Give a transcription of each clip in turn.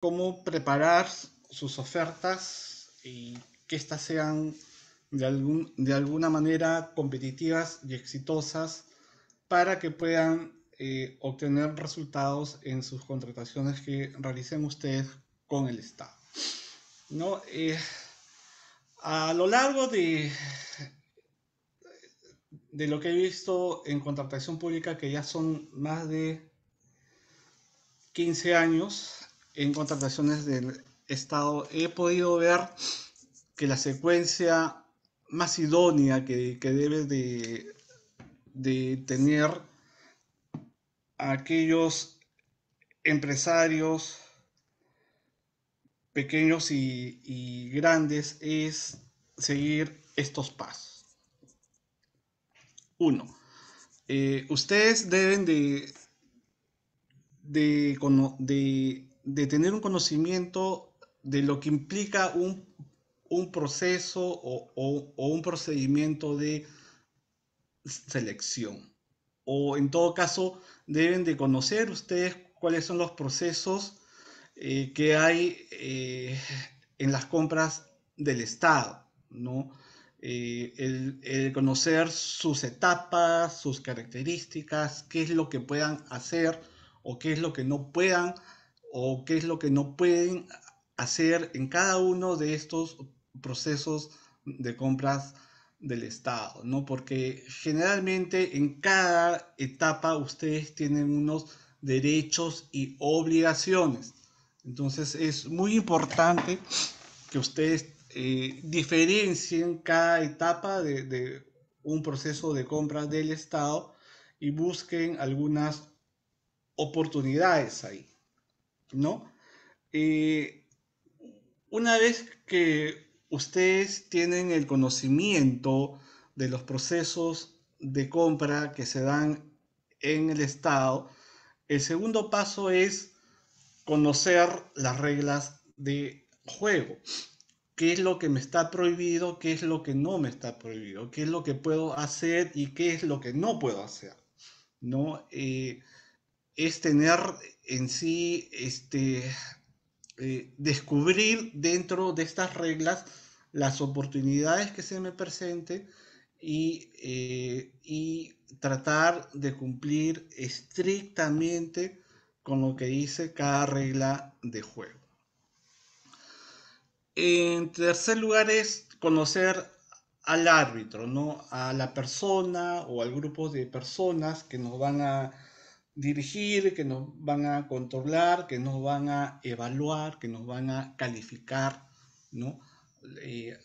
cómo preparar sus ofertas y que éstas sean de, de alguna manera competitivas y exitosas para que puedan eh, obtener resultados en sus contrataciones que realicen ustedes con el Estado. Eh, a lo largo de, de lo que he visto en contratación pública, que ya son más de 15 años, en contrataciones del Estado he podido ver que la secuencia más idónea que, debe de, tener aquellos empresarios pequeños y, grandes es seguir estos pasos. Uno, eh, ustedes deben de, de, de de tener un conocimiento de lo que implica un, proceso o, un procedimiento de selección. O en todo caso, deben de conocer ustedes cuáles son los procesos eh, que hay eh, en las compras del Estado, ¿no? Eh, el, el, conocer sus etapas, sus características, qué es lo que puedan hacer o qué es lo que no puedan o qué es lo que no pueden hacer en cada uno de estos procesos de compras del Estado, ¿no? Porque generalmente en cada etapa ustedes tienen unos derechos y obligaciones. Entonces es muy importante que ustedes eh, diferencien cada etapa de, de un proceso de compra del Estado y busquen algunas oportunidades ahí. ¿no? Eh, una vez que ustedes tienen el conocimiento de los procesos de compra que se dan en el Estado, el segundo paso es conocer las reglas de juego. ¿Qué es lo que me está prohibido? ¿Qué es lo que no me está prohibido? ¿Qué es lo que puedo hacer y qué es lo que no puedo hacer? ¿No? Eh, es tener en sí, este, eh, descubrir dentro de estas reglas las oportunidades que se me presenten eh, y, tratar de cumplir estrictamente con lo que dice cada regla de juego. En tercer lugar es conocer al árbitro, ¿no? a la persona o al grupo de personas que nos van a dirigir, que nos van a controlar, que nos van a evaluar, que nos van a calificar, eh,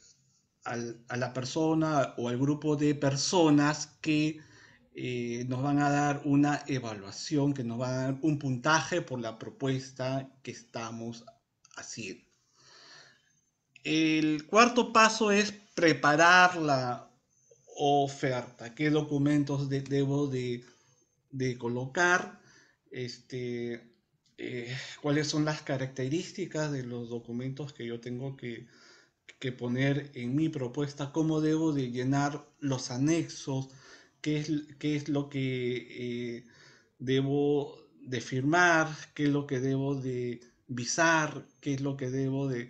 a la persona o al grupo de personas que eh, nos van a dar una evaluación, que nos van a dar un puntaje por la propuesta que estamos haciendo. El cuarto paso es preparar la oferta, qué documentos debo de de colocar este, eh, cuáles son las características de los documentos que yo tengo que, poner en mi propuesta, cómo debo de llenar los anexos, qué es, qué es lo que eh, debo de firmar, qué es lo que debo de visar, qué es lo que debo de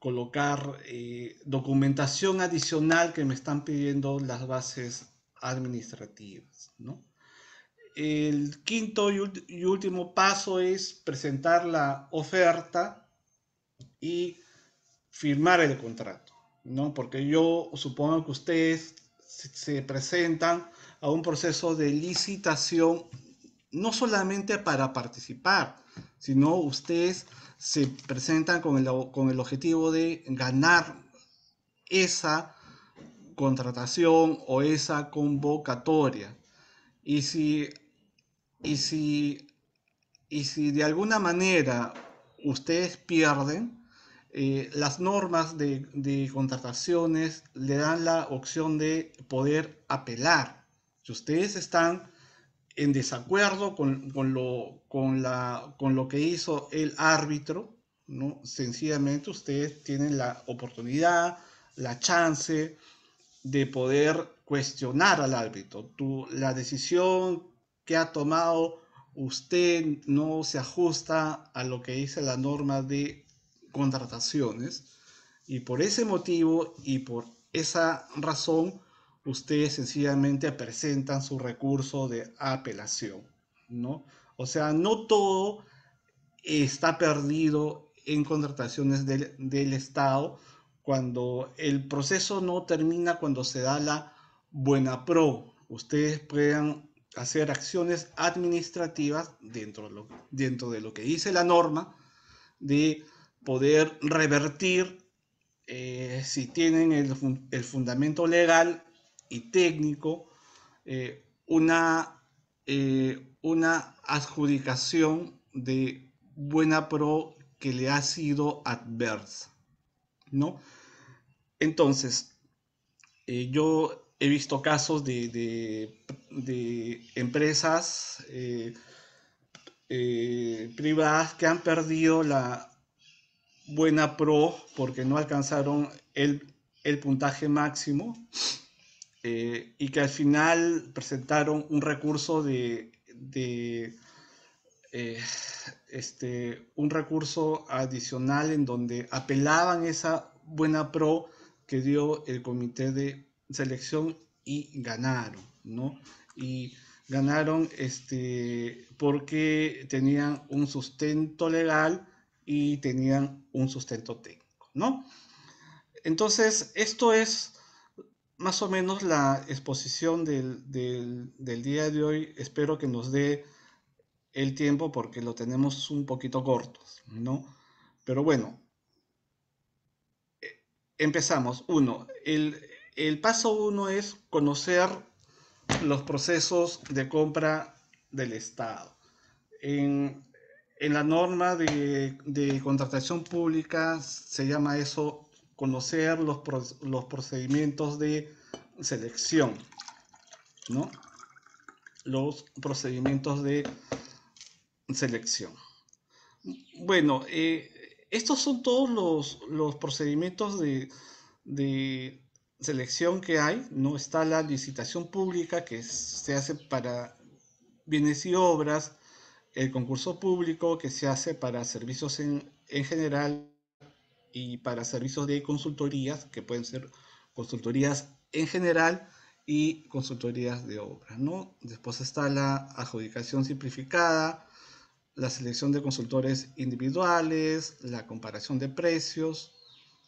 colocar, eh, documentación adicional que me están pidiendo las bases administrativas, ¿no? el quinto y, último paso es presentar la oferta y firmar el contrato, ¿no? Porque yo supongo que ustedes se presentan a un proceso de licitación no solamente para participar, sino ustedes se presentan con el objetivo de ganar esa contratación o esa convocatoria. Y si, y si, y si de alguna manera ustedes pierden, eh, las normas de, contrataciones le dan la opción de poder apelar. Si ustedes están en desacuerdo con, con, lo, con, la, con lo que hizo el árbitro, ¿no? sencillamente ustedes tienen la oportunidad, la chance de poder cuestionar al árbitro. Tú, la decisión que ha tomado usted no se ajusta a lo que dice la norma de contrataciones y por ese motivo y por esa razón ustedes sencillamente presentan su recurso de apelación, ¿no? O sea, no todo está perdido en contrataciones del, del Estado cuando el proceso no termina cuando se da la buena pro ustedes pueden hacer acciones administrativas dentro de lo, dentro de lo que dice la norma de poder revertir eh, si tienen el, fundamento legal y técnico eh, una, eh, una adjudicación de buena pro que le ha sido adversa. ¿no? Entonces, yo he visto casos de, empresas eh, eh, privadas que han perdido la buena pro porque no alcanzaron el, puntaje máximo eh, y que al final presentaron un recurso de, de este, un recurso adicional en donde apelaban esa buena pro que dio el comité de selección y ganaron, ¿no? Y ganaron este, porque tenían un sustento legal y tenían un sustento técnico, ¿no? Entonces, esto es más o menos la exposición del, día de hoy. Espero que nos dé el tiempo porque lo tenemos un poquito cortos, ¿no? Pero bueno, eh, empezamos. Uno, el, el paso uno es conocer los procesos de compra del Estado. En, la norma de, contratación pública se llama eso conocer los, procedimientos de selección, ¿no? Los procedimientos de selección. Bueno, eh, estos son todos los, procedimientos de, selección que hay, no está la licitación pública que se hace para bienes y obras, el concurso público que se hace para servicios en, general y para servicios de consultorías, que pueden ser consultorías en general y consultorías de obra, ¿no? Después está la adjudicación simplificada, la selección de consultores individuales, la comparación de precios,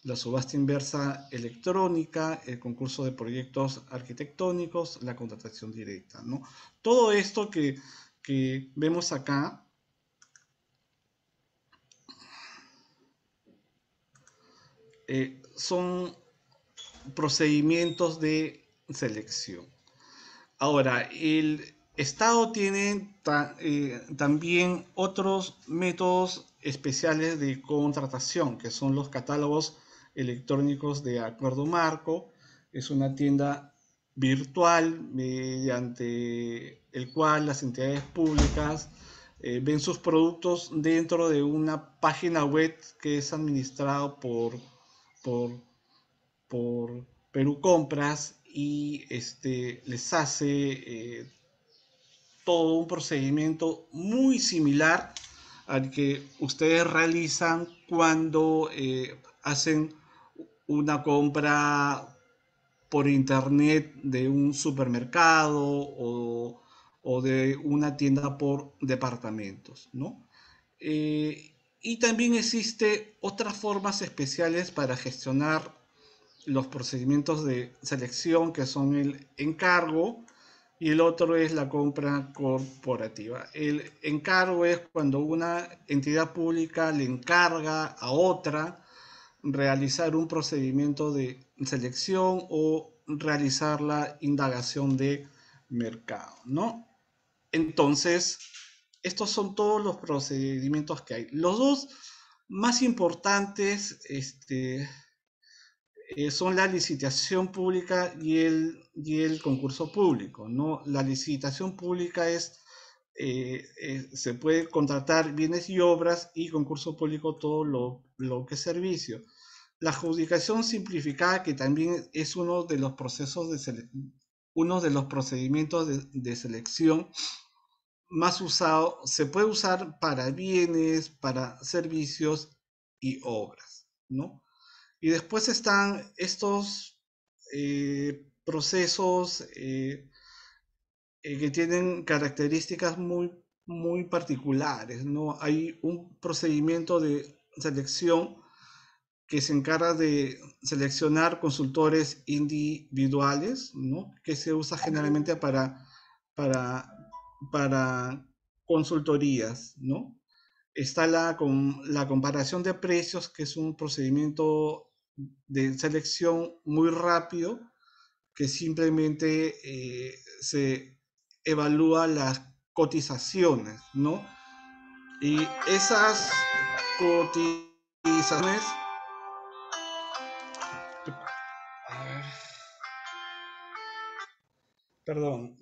la subasta inversa electrónica, el concurso de proyectos arquitectónicos, la contratación directa, ¿no? Todo esto que, vemos acá eh, son procedimientos de selección. Ahora, el Estado tiene eh, también otros métodos especiales de contratación, que son los catálogos electrónicos de Acuerdo Marco. Es una tienda virtual mediante el cual las entidades públicas eh, ven sus productos dentro de una página web que es administrado por, por, por Perú Compras y este, les hace eh, todo un procedimiento muy similar al que ustedes realizan cuando eh, hacen una compra por internet de un supermercado o, de una tienda por departamentos, ¿no? Eh, y también existe otras formas especiales para gestionar los procedimientos de selección que son el encargo y el otro es la compra corporativa. El encargo es cuando una entidad pública le encarga a otra realizar un procedimiento de selección o realizar la indagación de mercado, ¿no? Entonces, estos son todos los procedimientos que hay. Los dos más importantes este, eh, son la licitación pública y el, y el concurso público, ¿no? La licitación pública es eh, eh, se puede contratar bienes y obras y concurso público todo lo bloque servicio. La adjudicación simplificada, que también es uno de los procesos de uno de los procedimientos de, selección más usado, se puede usar para bienes, para servicios y obras, ¿no? Y después están estos eh, procesos eh, eh, que tienen características muy, muy particulares, ¿no? Hay un procedimiento de selección que se encarga de seleccionar consultores individuales, ¿no? que se usa generalmente para, para, para consultorías. ¿no? Está la, con, la comparación de precios, que es un procedimiento de selección muy rápido, que simplemente eh, se evalúa las cotizaciones, ¿no? Y esas cotizaciones. Perdón,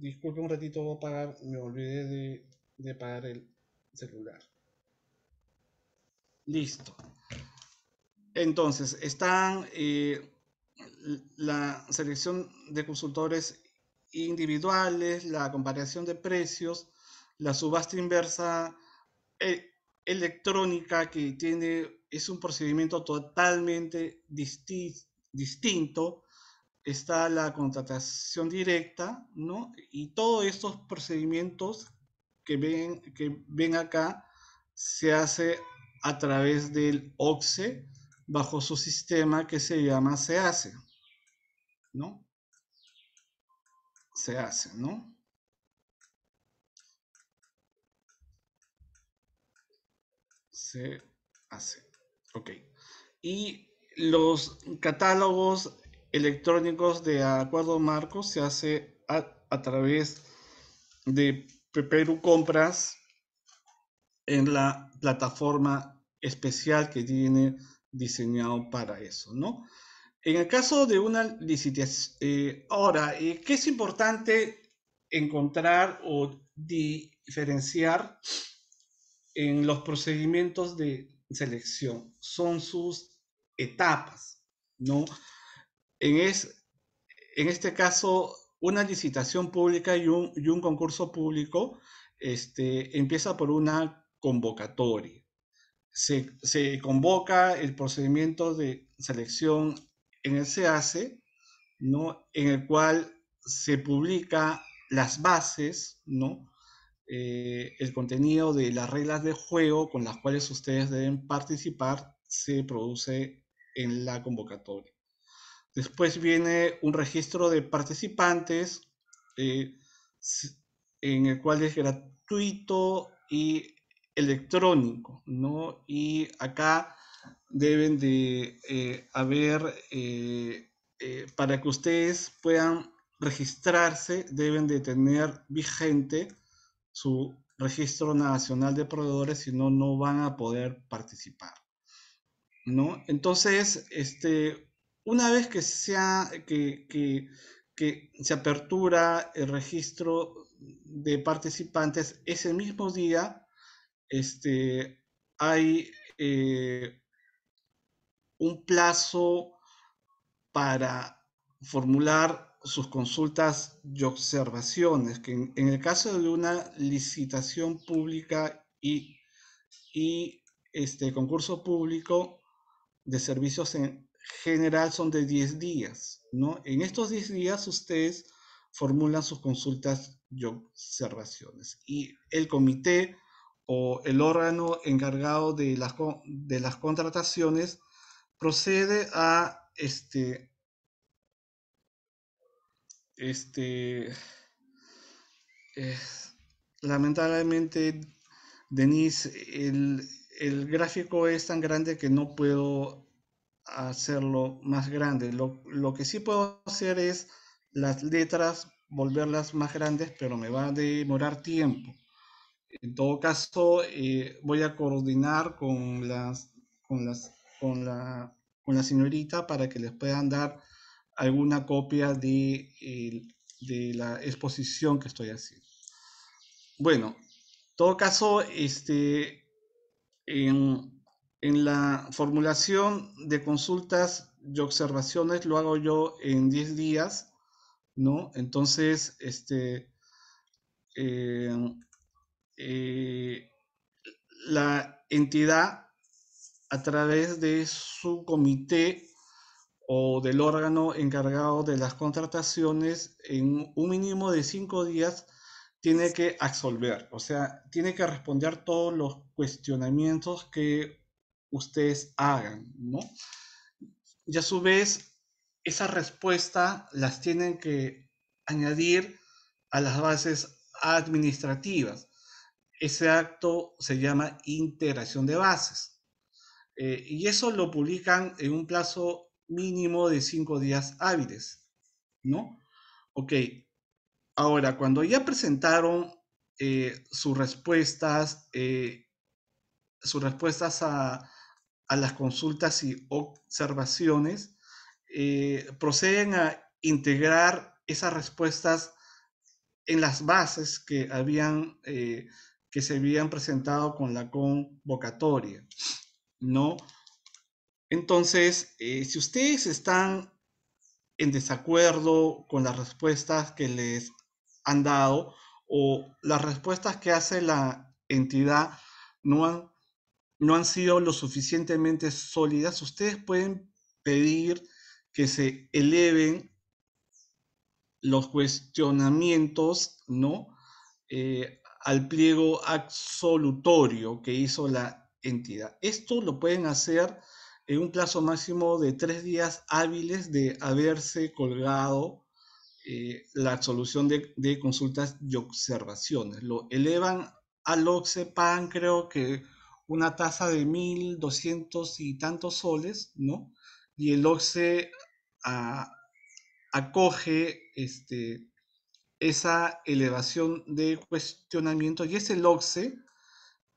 disculpe un ratito, voy a pagar, me olvidé de, pagar el celular. Listo. Entonces, están eh, la selección de consultores individuales, la comparación de precios, la subasta inversa, eh, electrónica que tiene, es un procedimiento totalmente distinto. Está la contratación directa, ¿no? Y todos estos procedimientos que ven, que ven acá se hace a través del OXE bajo su sistema que se llama hace ¿no? Se hace, ¿no? se hace. Ok. Y los catálogos electrónicos de acuerdo marco se hace a, través de Perú Compras en la plataforma especial que tiene diseñado para eso, ¿no? En el caso de una licitación, eh, ahora, eh, ¿qué es importante encontrar o diferenciar en los procedimientos de selección, son sus etapas, ¿no? En, es, en este caso, una licitación pública y un, un concurso público este, empieza por una convocatoria. Se, convoca el procedimiento de selección en el CACE, ¿no? en el cual se publica las bases, ¿no? Eh, el contenido de las reglas de juego con las cuales ustedes deben participar se produce en la convocatoria. Después viene un registro de participantes eh, en el cual es gratuito y electrónico, ¿no? Y acá deben de eh, haber, para que ustedes puedan registrarse, deben de tener vigente su registro nacional de proveedores, si no, no van a poder participar. ¿no? Entonces, este, una vez que, sea, que, se apertura el registro de participantes, ese mismo día este, hay eh, un plazo para formular sus consultas y observaciones, que en, el caso de una licitación pública y, y este concurso público de servicios en general son de 10 días, ¿no? En estos 10 días ustedes formulan sus consultas y observaciones. Y el comité o el órgano encargado de las, de las contrataciones procede a, este, este. lamentablemente, Denise, el, gráfico es tan grande que no puedo hacerlo más grande. Lo, que sí puedo hacer es las letras, volverlas más grandes, pero me va a demorar tiempo. En todo caso, eh, voy a coordinar con las, con las, con la, con la señorita para que les puedan dar alguna copia de, de la exposición que estoy haciendo. Bueno, en todo caso, este, en, la formulación de consultas y observaciones lo hago yo en 10 días, ¿no? Entonces, este, eh, eh, la entidad a través de su comité o del órgano encargado de las contrataciones en un mínimo de cinco días tiene que absolver, o sea, tiene que responder todos los cuestionamientos que ustedes hagan, ¿no? Y a su vez, esa respuesta las tienen que añadir a las bases administrativas. Ese acto se llama integración de bases. Eh, y eso lo publican en un plazo mínimo de cinco días hábiles, ¿no? Ok, ahora, cuando ya presentaron eh, sus respuestas, eh, sus respuestas a, las consultas y observaciones, eh, proceden a integrar esas respuestas en las bases que habían que se habían presentado con la convocatoria, ¿no? Entonces, eh, si ustedes están en desacuerdo con las respuestas que les han dado o las respuestas que hace la entidad no han, sido lo suficientemente sólidas, ustedes pueden pedir que se eleven los cuestionamientos, ¿no? Eh, al pliego absolutorio que hizo la entidad. Esto lo pueden hacer en un plazo máximo de tres días hábiles de haberse colgado eh, la solución de, consultas y observaciones. Lo elevan al pan creo que una tasa de 1.200 y tantos soles, ¿no? Y el OXE ah, acoge este, esa elevación de cuestionamiento y es el OXE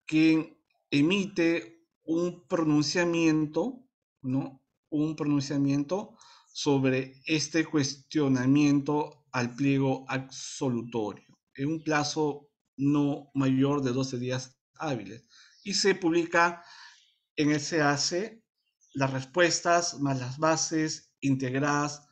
quien emite un pronunciamiento, ¿no? Un pronunciamiento sobre este cuestionamiento al pliego absolutorio en un plazo no mayor de 12 días hábiles. Y se publica en el hace las respuestas más las bases integradas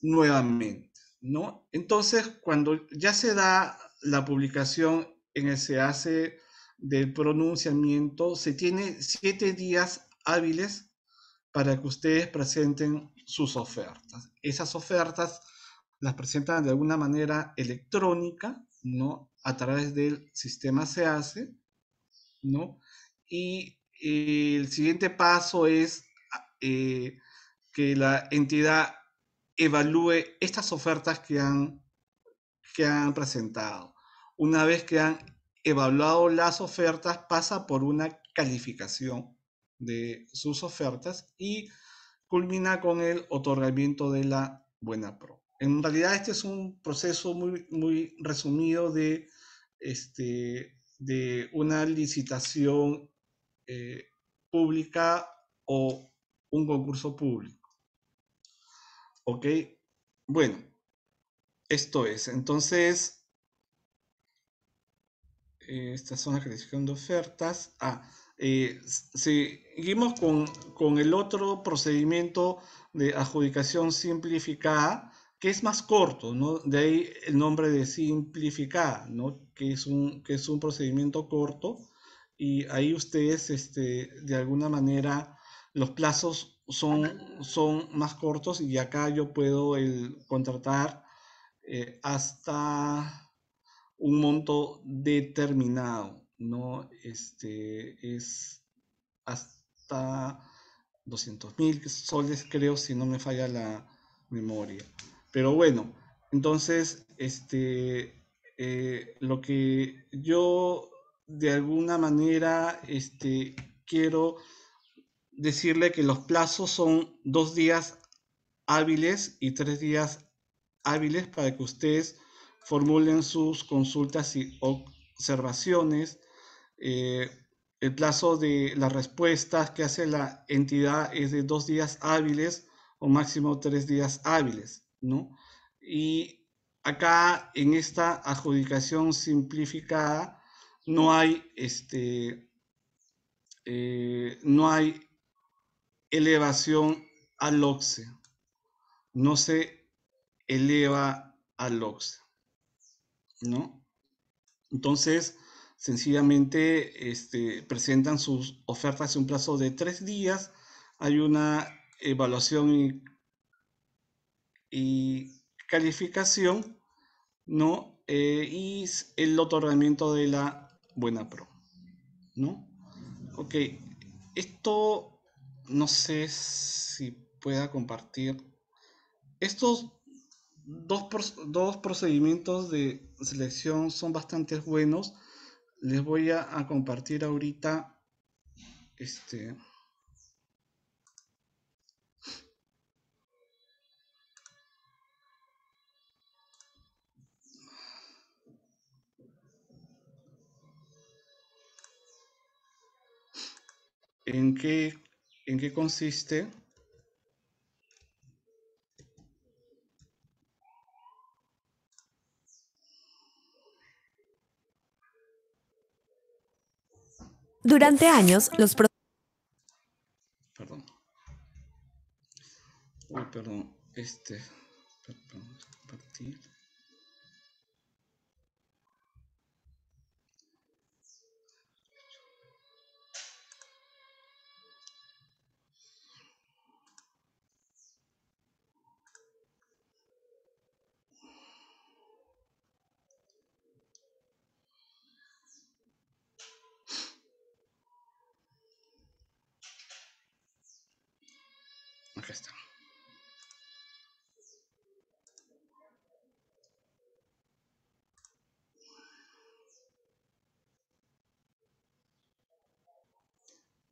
nuevamente, ¿no? Entonces, cuando ya se da la publicación en el hace del pronunciamiento, se tiene siete días hábiles para que ustedes presenten sus ofertas. Esas ofertas las presentan de alguna manera electrónica, ¿no? A través del sistema se hace, ¿no? Y eh, el siguiente paso es eh, que la entidad evalúe estas ofertas que han, que han presentado. Una vez que han evaluado las ofertas, pasa por una calificación de sus ofertas y culmina con el otorgamiento de la buena pro. En realidad este es un proceso muy, muy resumido de, este, de una licitación eh, pública o un concurso público. ¿Ok? Bueno, esto es. Entonces, estas son las una de ofertas. Ah, eh, seguimos con, con, el otro procedimiento de adjudicación simplificada, que es más corto, ¿no? De ahí el nombre de simplificada, ¿no? Que es un, que es un procedimiento corto y ahí ustedes, este, de alguna manera, los plazos son, son más cortos y acá yo puedo contratar eh, hasta un monto determinado, ¿no? Este es hasta 200 mil soles, creo, si no me falla la memoria. Pero bueno, entonces, este, eh, lo que yo de alguna manera este, quiero decirle que los plazos son dos días hábiles y tres días hábiles para que ustedes formulen sus consultas y observaciones. Eh, el plazo de las respuestas que hace la entidad es de dos días hábiles o máximo tres días hábiles, ¿no? Y acá en esta adjudicación simplificada no hay, este, eh, no hay elevación al OCSE, no se eleva al oxe ¿no? Entonces, sencillamente este, presentan sus ofertas en un plazo de tres días. Hay una evaluación y, calificación, ¿no? Eh, y el otorgamiento de la buena pro, ¿no? Ok, esto no sé si pueda compartir. Estos dos, dos procedimientos de selección son bastante buenos. Les voy a, compartir ahorita este. ¿En qué, en qué consiste? Durante años, los... Perdón. Uy, perdón. Este... Perdón, compartir.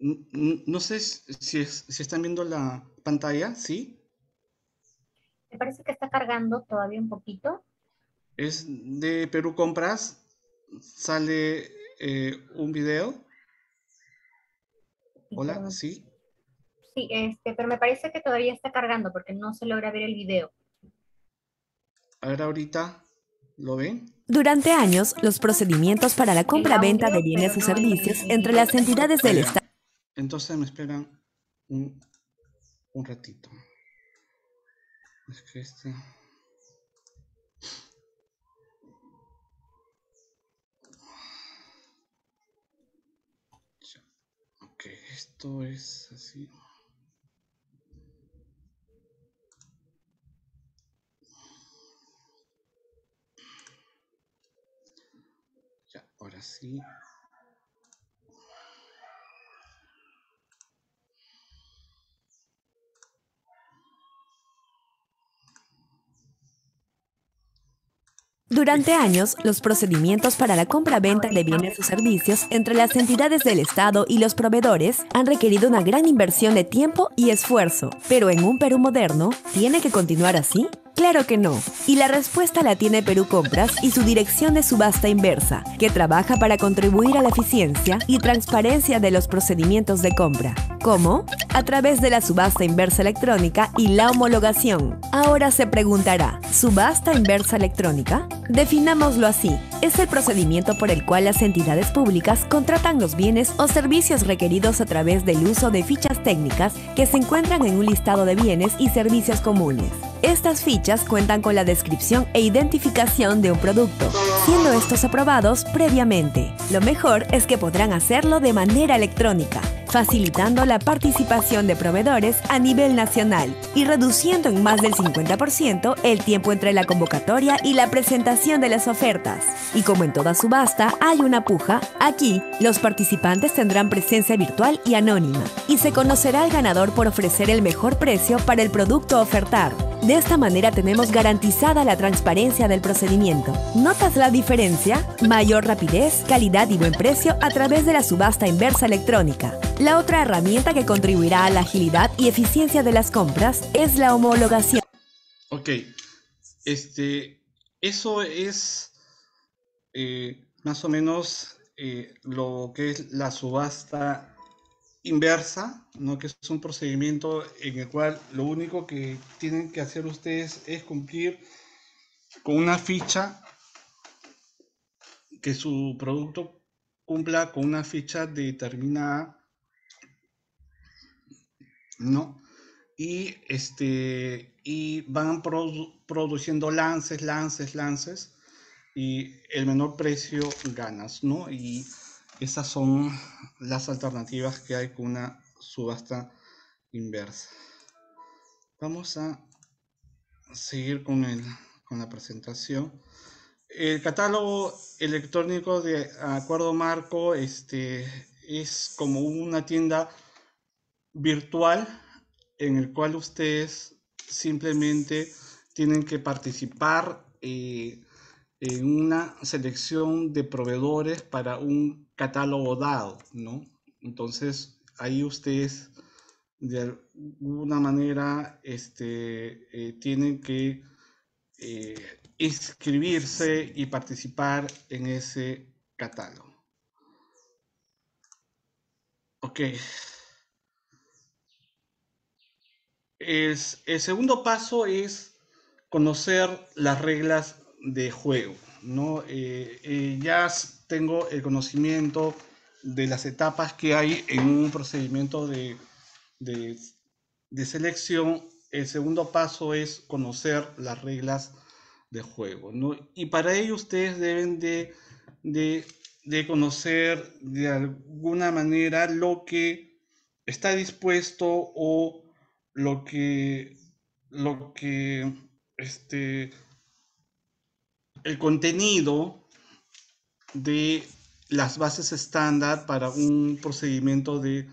No sé si, están viendo la pantalla, ¿sí? Me parece que está cargando todavía un poquito. Es de Perú Compras, sale eh, un video. Hola, ¿sí? Sí, este, pero me parece que todavía está cargando porque no se logra ver el video. A ver ahorita, ¿Lo ven? Durante años, los procedimientos para la compra-venta de bienes y servicios entre las entidades del Estado entonces me esperan un, un ratito. Es que este... Ok, esto es así. Ya, ahora sí. Durante años, los procedimientos para la compra-venta de bienes o servicios entre las entidades del Estado y los proveedores han requerido una gran inversión de tiempo y esfuerzo, pero en un Perú moderno, ¿tiene que continuar así? Claro que no. Y la respuesta la tiene Perú Compras y su dirección de subasta inversa, que trabaja para contribuir a la eficiencia y transparencia de los procedimientos de compra. ¿Cómo? A través de la subasta inversa electrónica y la homologación. Ahora se preguntará, ¿subasta inversa electrónica? Definámoslo así. Es el procedimiento por el cual las entidades públicas contratan los bienes o servicios requeridos a través del uso de fichas técnicas que se encuentran en un listado de bienes y servicios comunes. Estas fichas cuentan con la descripción e identificación de un producto, siendo estos aprobados previamente. Lo mejor es que podrán hacerlo de manera electrónica facilitando la participación de proveedores a nivel nacional y reduciendo en más del 50% el tiempo entre la convocatoria y la presentación de las ofertas. Y como en toda subasta hay una puja, aquí los participantes tendrán presencia virtual y anónima y se conocerá al ganador por ofrecer el mejor precio para el producto ofertar. De esta manera tenemos garantizada la transparencia del procedimiento. ¿Notas la diferencia? Mayor rapidez, calidad y buen precio a través de la subasta inversa electrónica. La otra herramienta que contribuirá a la agilidad y eficiencia de las compras es la homologación. Ok, este, eso es eh, más o menos eh, lo que es la subasta inversa, ¿no? que es un procedimiento en el cual lo único que tienen que hacer ustedes es cumplir con una ficha que su producto cumpla con una ficha determinada ¿no? Y, este, y van produciendo lances, lances, lances, y el menor precio ganas, ¿no? Y esas son las alternativas que hay con una subasta inversa. Vamos a seguir con, con la presentación. El catálogo electrónico de acuerdo marco este, es como una tienda virtual en el cual ustedes simplemente tienen que participar eh, en una selección de proveedores para un catálogo dado, ¿no? Entonces, ahí ustedes de alguna manera este, eh, tienen que eh, inscribirse y participar en ese catálogo. Ok el segundo paso es conocer las reglas de juego. ¿no? Eh, eh, ya tengo el conocimiento de las etapas que hay en un procedimiento de, selección. El segundo paso es conocer las reglas de juego. Y para ello ustedes deben de, conocer de alguna manera lo que está dispuesto o lo que, lo que, este, el contenido de las bases estándar para un procedimiento de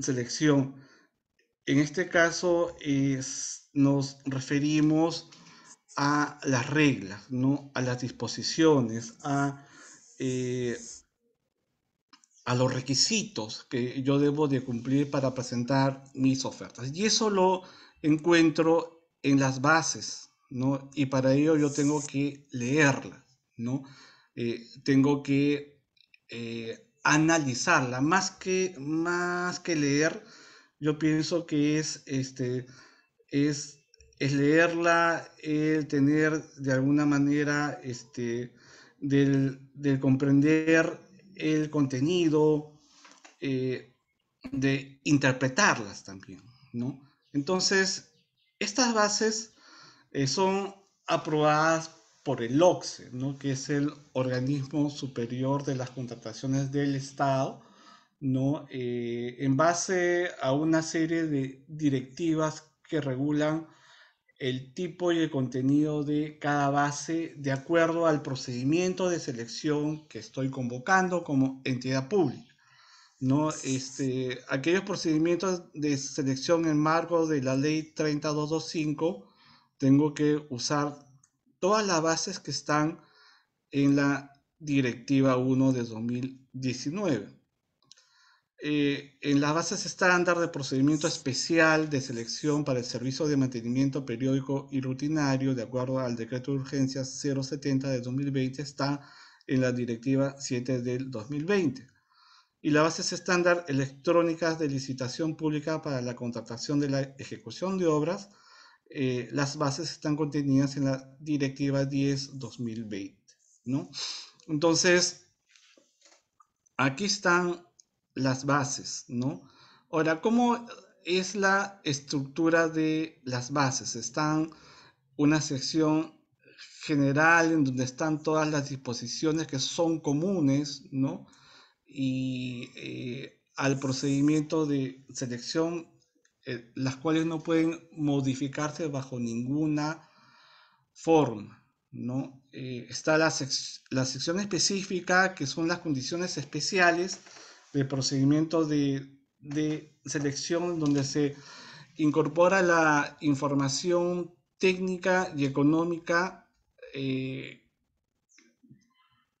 selección. En este caso es, nos referimos a las reglas, ¿no? a las disposiciones, a eh, a los requisitos que yo debo de cumplir para presentar mis ofertas. Y eso lo encuentro en las bases, ¿no? Y para ello yo tengo que leerla, ¿no? Eh, tengo que eh, analizarla, más que, más que leer, yo pienso que es, este, es, es leerla, el tener de alguna manera, este, del comprender el contenido, eh, de interpretarlas también, ¿no? Entonces, estas bases eh, son aprobadas por el OCSE, ¿no? que es el organismo superior de las contrataciones del Estado, ¿no? Eh, en base a una serie de directivas que regulan el tipo y el contenido de cada base de acuerdo al procedimiento de selección que estoy convocando como entidad pública. ¿no? Este, aquellos procedimientos de selección en marco de la ley 32.2.5 tengo que usar todas las bases que están en la directiva 1 de 2019. Eh, en las bases estándar de procedimiento especial de selección para el servicio de mantenimiento periódico y rutinario, de acuerdo al decreto de urgencia 070 de 2020, está en la directiva 7 del 2020. Y las bases estándar electrónicas de licitación pública para la contratación de la ejecución de obras, eh, las bases están contenidas en la directiva 10-2020. Entonces, aquí están las bases, ¿no? Ahora, ¿cómo es la estructura de las bases? Están una sección general en donde están todas las disposiciones que son comunes, ¿no? Y eh, al procedimiento de selección, eh, las cuales no pueden modificarse bajo ninguna forma, ¿no? Eh, está la sección específica, que son las condiciones especiales, de procedimientos de, selección donde se incorpora la información técnica y económica eh,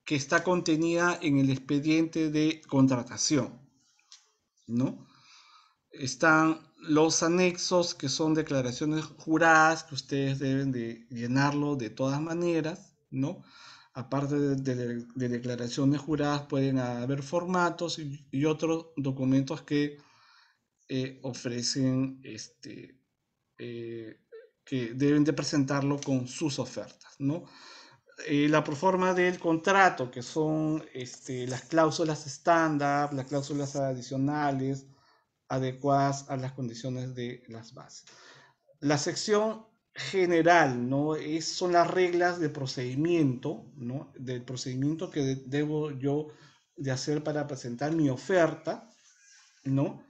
que está contenida en el expediente de contratación. ¿no? Están los anexos que son declaraciones juradas que ustedes deben de llenarlo de todas maneras, ¿no? Aparte de, declaraciones juradas, pueden haber formatos y, otros documentos que eh, ofrecen, este, eh, que deben de presentarlo con sus ofertas, ¿no? Eh, la proforma del contrato, que son este, las cláusulas estándar, las cláusulas adicionales adecuadas a las condiciones de las bases. La sección general, ¿no? son las reglas de procedimiento, ¿no? Del procedimiento que debo yo de hacer para presentar mi oferta, ¿no?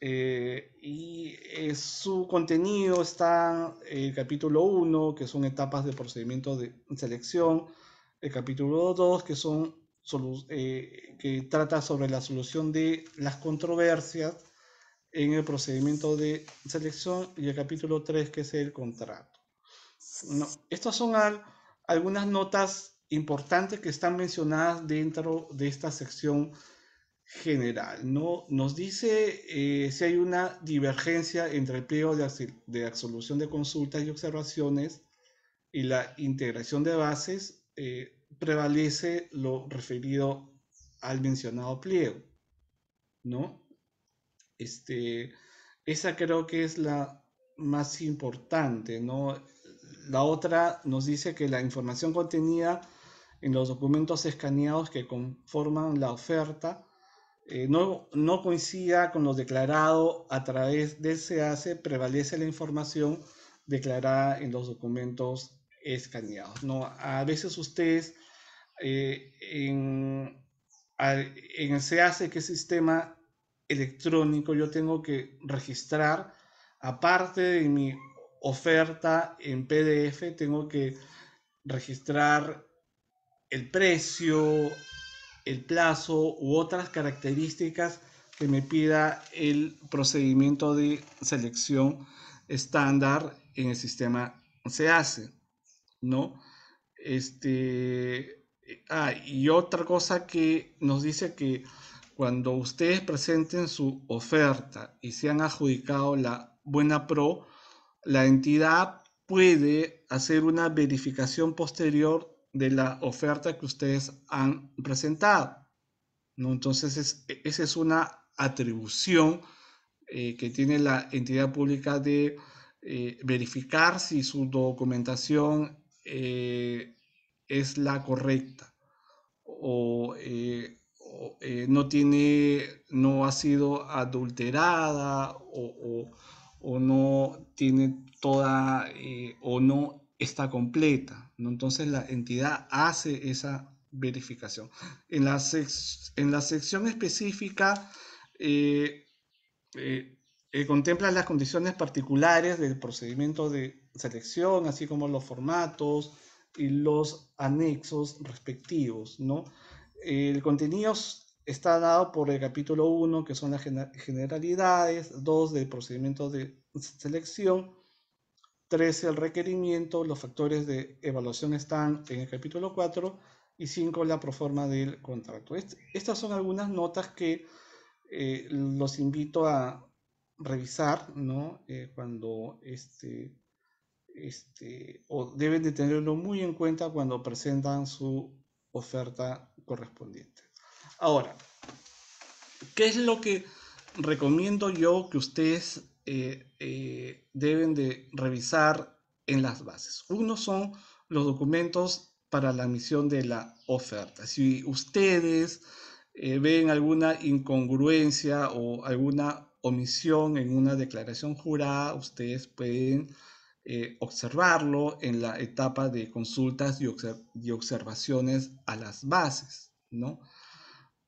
Eh, y eh, su contenido está eh, el capítulo 1, que son etapas de procedimiento de selección, el capítulo 2, que son que trata sobre la solución de las controversias, en el procedimiento de selección y el capítulo 3 que es el contrato. No, estas son algunas notas importantes que están mencionadas dentro de esta sección general. ¿no? Nos dice eh, si hay una divergencia entre el pliego de, de absolución de consultas y observaciones y la integración de bases, eh, prevalece lo referido al mencionado pliego. ¿no? Este, esa creo que es la más importante, ¿no? La otra nos dice que la información contenida en los documentos escaneados que conforman la oferta eh, no, no, coincida con lo declarado a través del SEACE, prevalece la información declarada en los documentos escaneados. ¿no? A veces ustedes eh, en, en el SEACE, que sistema electrónico yo tengo que registrar, aparte de mi oferta en PDF, tengo que registrar el precio, el plazo u otras características que me pida el procedimiento de selección estándar en el sistema se hace, ¿no? Este, ah, y otra cosa que nos dice que cuando ustedes presenten su oferta y se han adjudicado la buena pro, la entidad puede hacer una verificación posterior de la oferta que ustedes han presentado. Entonces, esa es una atribución eh, que tiene la entidad pública de eh, verificar si su documentación eh, es la correcta o eh, eh, no tiene, no ha sido adulterada o, no tiene toda eh, o no está completa. ¿no? Entonces la entidad hace esa verificación. En la, sección específica eh, contempla las condiciones particulares del procedimiento de selección, así como los formatos y los anexos respectivos, ¿no? el contenido está dado por el capítulo 1, que son las generalidades, 2 del procedimiento de selección, 3 el requerimiento, los factores de evaluación están en el capítulo 4 y 5 la proforma del contrato. estas son algunas notas que eh, los invito a revisar, ¿no? Eh, cuando este, este, o deben de tenerlo muy en cuenta cuando presentan su oferta correspondiente. Ahora, ¿qué es lo que recomiendo yo que ustedes eh, eh, deben de revisar en las bases? Uno son los documentos para la emisión de la oferta. Si ustedes eh, ven alguna incongruencia o alguna omisión en una declaración jurada, ustedes pueden eh, observarlo en la etapa de consultas y, observaciones a las bases,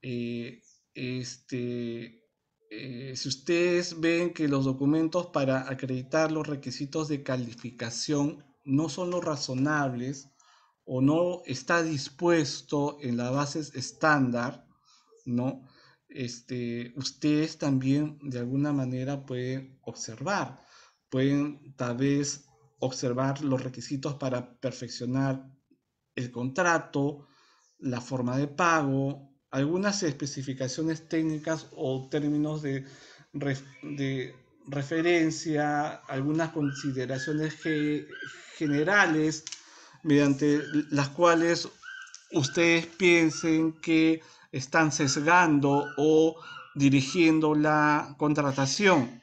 eh, este, eh, si ustedes ven que los documentos para acreditar los requisitos de calificación no son los razonables o no está dispuesto en las bases estándar, ¿no? Este, ustedes también de alguna manera pueden observar pueden tal vez observar los requisitos para perfeccionar el contrato, la forma de pago, algunas especificaciones técnicas o términos de, referencia, algunas consideraciones generales mediante las cuales ustedes piensen que están sesgando o dirigiendo la contratación,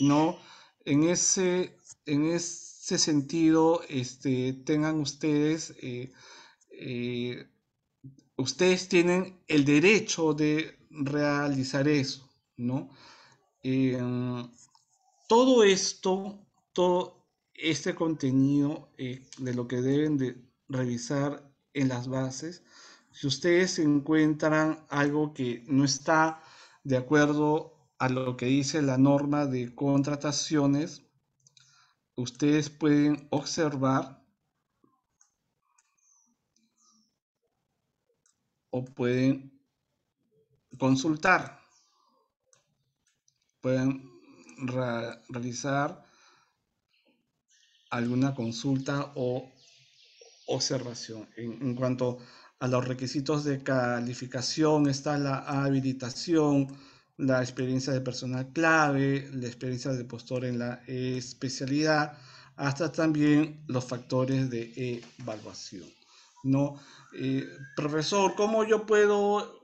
¿no? En ese, en ese sentido, este, tengan ustedes, eh, eh, ustedes tienen el derecho de realizar eso, ¿no? Em, todo esto, todo este contenido eh, de lo que deben de revisar en las bases, si ustedes encuentran algo que no está de acuerdo a lo que dice la norma de contrataciones, ustedes pueden observar o pueden consultar, pueden realizar alguna consulta o observación. En, cuanto a los requisitos de calificación, está la habilitación, la experiencia de personal clave, la experiencia de postor en la especialidad, hasta también los factores de evaluación. ¿no? Eh, profesor, ¿cómo yo puedo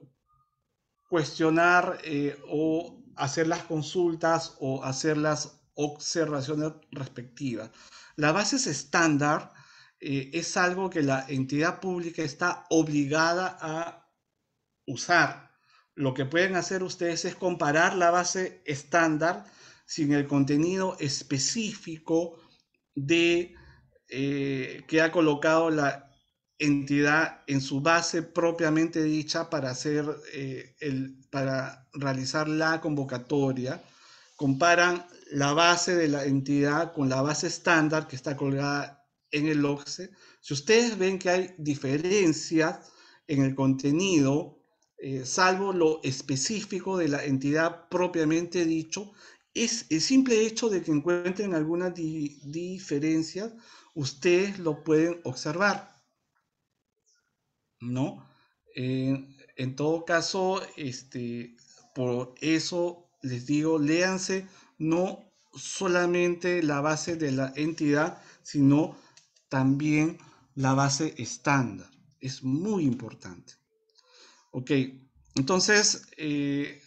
cuestionar eh, o hacer las consultas o hacer las observaciones respectivas? La base estándar eh, es algo que la entidad pública está obligada a usar lo que pueden hacer ustedes es comparar la base estándar sin el contenido específico de eh, que ha colocado la entidad en su base propiamente dicha para hacer eh, el, para realizar la convocatoria comparan la base de la entidad con la base estándar que está colgada en el OCSE si ustedes ven que hay diferencias en el contenido eh, salvo lo específico de la entidad propiamente dicho, es el simple hecho de que encuentren algunas diferencias, ustedes lo pueden observar. ¿No? Eh, en todo caso, este, por eso les digo, léanse no solamente la base de la entidad, sino también la base estándar. Es muy importante. Ok, entonces eh,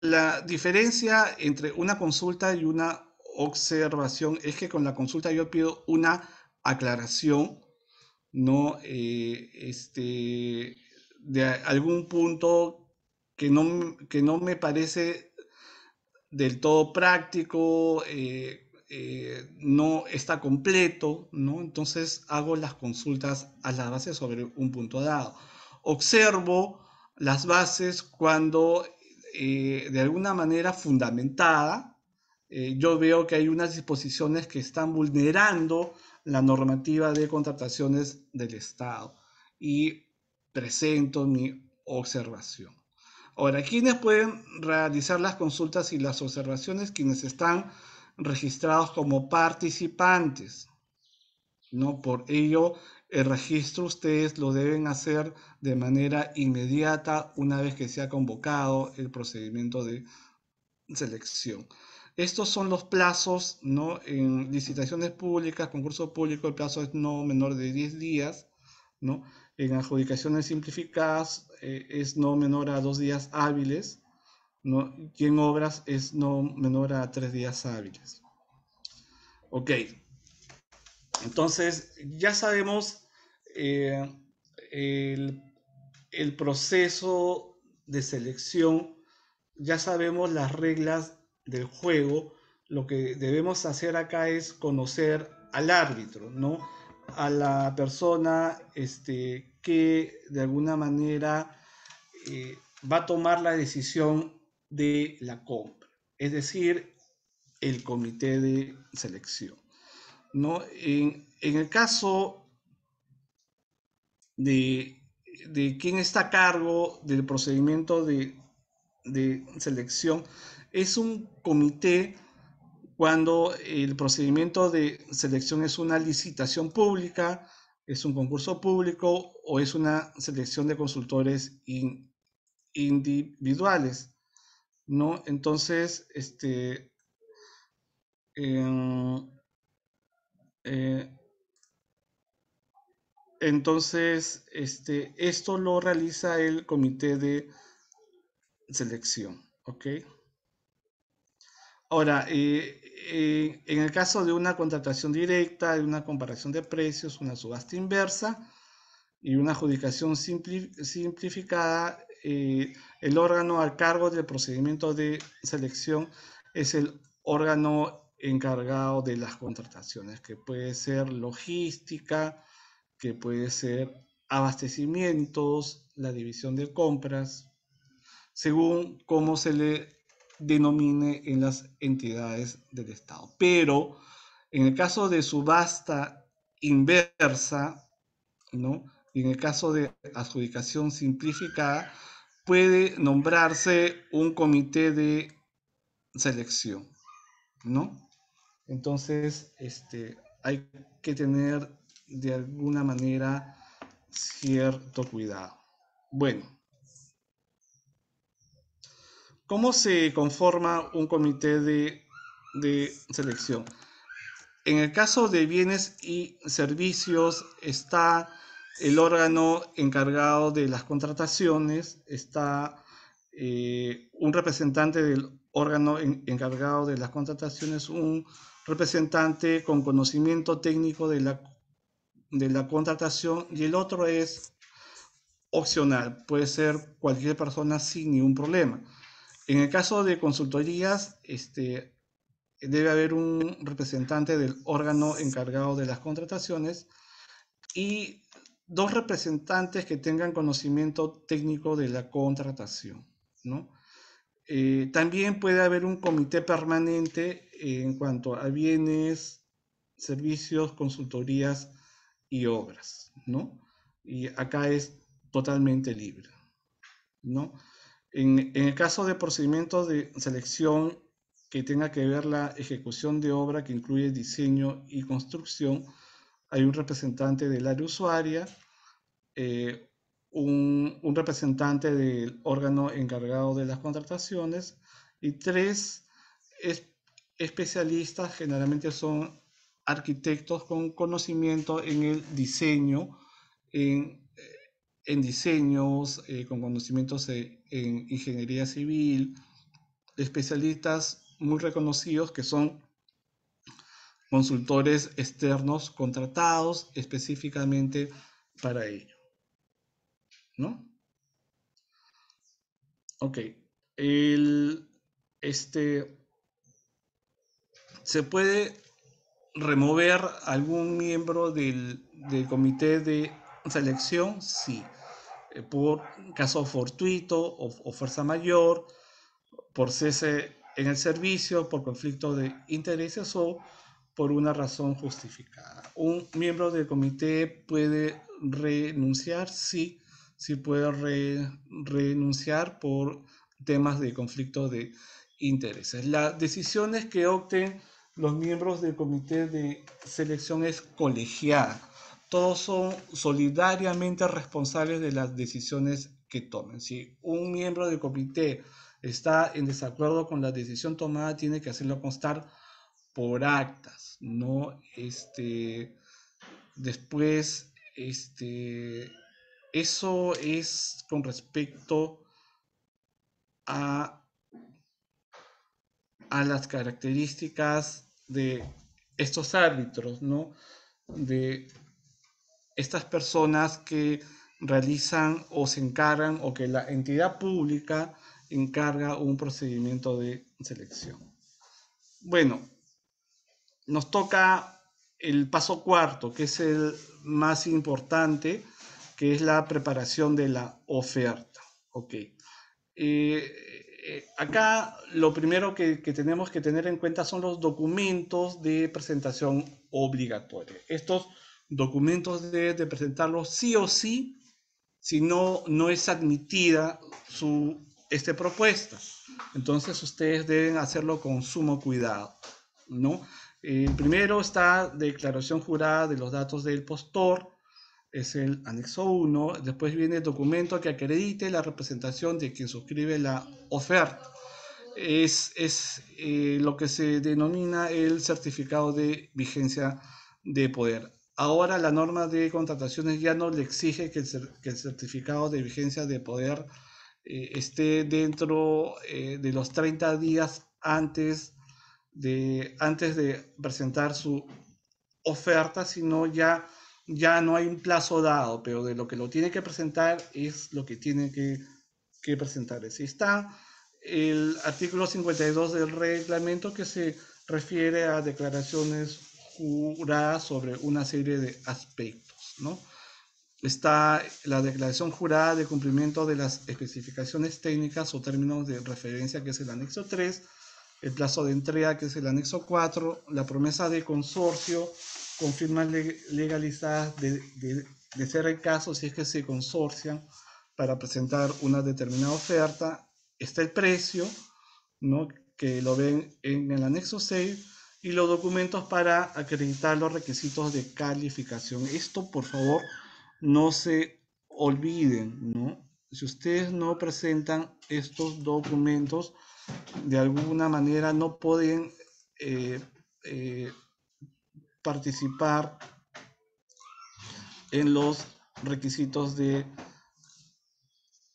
la diferencia entre una consulta y una observación es que con la consulta yo pido una aclaración, ¿no? Eh, este, de algún punto que no, me parece del todo práctico, eh, no está completo, ¿no? Entonces hago las consultas a la base sobre un punto dado. Observo las bases cuando eh, de alguna manera fundamentada, eh, yo veo que hay unas disposiciones que están vulnerando la normativa de contrataciones del Estado y presento mi observación. Ahora, ¿quiénes pueden realizar las consultas y las observaciones? Quienes están registrados como participantes. ¿no? Por ello, el registro ustedes lo deben hacer de manera inmediata una vez que se ha convocado el procedimiento de selección. Estos son los plazos, ¿no? En licitaciones públicas, concurso público, el plazo es no menor de 10 días, ¿no? En adjudicaciones simplificadas eh, es no menor a dos días hábiles, ¿no? Y en obras es no menor a tres días hábiles. Ok. Entonces, ya sabemos eh, el, proceso de selección, ya sabemos las reglas del juego. Lo que debemos hacer acá es conocer al árbitro, ¿no? A la persona este, que de alguna manera eh, va a tomar la decisión de la compra, es decir, el comité de selección. En, el caso de, de quién está a cargo del procedimiento de, selección, es un comité cuando el procedimiento de selección es una licitación pública, es un concurso público o es una selección de consultores individuales. ¿no? Entonces, este, eh, entonces, este, esto lo realiza el comité de selección, ¿ok? Ahora, eh, eh, en el caso de una contratación directa, de una comparación de precios, una subasta inversa y una adjudicación simplificada, el órgano a cargo del procedimiento de selección es el órgano encargado de las contrataciones, que puede ser logística, que puede ser abastecimientos, la división de compras, según cómo se le denomine en las entidades del Estado. Pero en el caso de subasta inversa, ¿no? en el caso de adjudicación simplificada, puede nombrarse un comité de selección, ¿no? Entonces, este, hay que tener de alguna manera cierto cuidado. Bueno, ¿cómo se conforma un comité de, selección? En el caso de bienes y servicios está el órgano encargado de las contrataciones, está eh, un representante del órgano encargado de las contrataciones, un representante con conocimiento técnico de la, de la contratación y el otro es opcional, puede ser cualquier persona sin ningún problema. En el caso de consultorías, este, debe haber un representante del órgano encargado de las contrataciones y dos representantes que tengan conocimiento técnico de la contratación. ¿no? Eh, también puede haber un comité permanente en cuanto a bienes, servicios, consultorías y obras, ¿no? Y acá es totalmente libre, ¿no? En, el caso de procedimientos de selección que tenga que ver la ejecución de obra que incluye diseño y construcción, hay un representante del área usuaria, eh, un, un, representante del órgano encargado de las contrataciones y tres es especialistas generalmente son arquitectos con conocimiento en el diseño, en, eh, diseños, eh, con conocimientos en, ingeniería civil, especialistas muy reconocidos que son consultores externos contratados específicamente para ello. ¿No? Ok. El, este, se puede remover algún miembro del, comité de selección, sí, eh, por caso fortuito o, fuerza mayor, por cese en el servicio, por conflicto de intereses o por una razón justificada. Un miembro del comité puede renunciar, sí, sí puede renunciar por temas de conflicto de intereses. Las decisiones que opten los miembros del comité de selección es colegiada. Todos son solidariamente responsables de las decisiones que tomen. Si un miembro del comité está en desacuerdo con la decisión tomada, tiene que hacerlo constar por actas, no este después este eso es con respecto a a las características de estos árbitros, ¿no? De estas personas que realizan o se encargan o que la entidad pública encarga un procedimiento de selección. Bueno, nos toca el paso cuarto, que es el más importante, que es la preparación de la oferta. Ok. Eh, eh, acá lo primero que, tenemos que tener en cuenta son los documentos de presentación obligatoria. Estos documentos deben de presentarlos sí o sí, si no, no es admitida su esta propuesta. Entonces ustedes deben hacerlo con sumo cuidado, ¿no? Eh, primero está declaración jurada de los datos del postor, es el anexo 1. Después viene el documento que acredite la representación de quien suscribe la oferta. Es, es eh, lo que se denomina el certificado de vigencia de poder. Ahora la norma de contrataciones ya no le exige que el, que el certificado de vigencia de poder eh, esté dentro eh, de los 30 días antes de, antes de presentar su oferta, sino ya ya no hay un plazo dado, pero de lo que lo tiene que presentar es lo que tiene que, presentar. está el artículo 52 del reglamento que se refiere a declaraciones juradas sobre una serie de aspectos, ¿no? Está la declaración jurada de cumplimiento de las especificaciones técnicas o términos de referencia, que es el anexo 3, el plazo de entrega, que es el anexo 4, la promesa de consorcio, con firmas legalizadas de, de, ser el caso, si es que se consorcian para presentar una determinada oferta, está el precio, ¿no? que lo ven en el anexo 6, y los documentos para acreditar los requisitos de calificación. Esto, por favor, no se olviden, ¿no? Si ustedes no presentan estos documentos, de alguna manera no pueden eh, eh participar en los requisitos de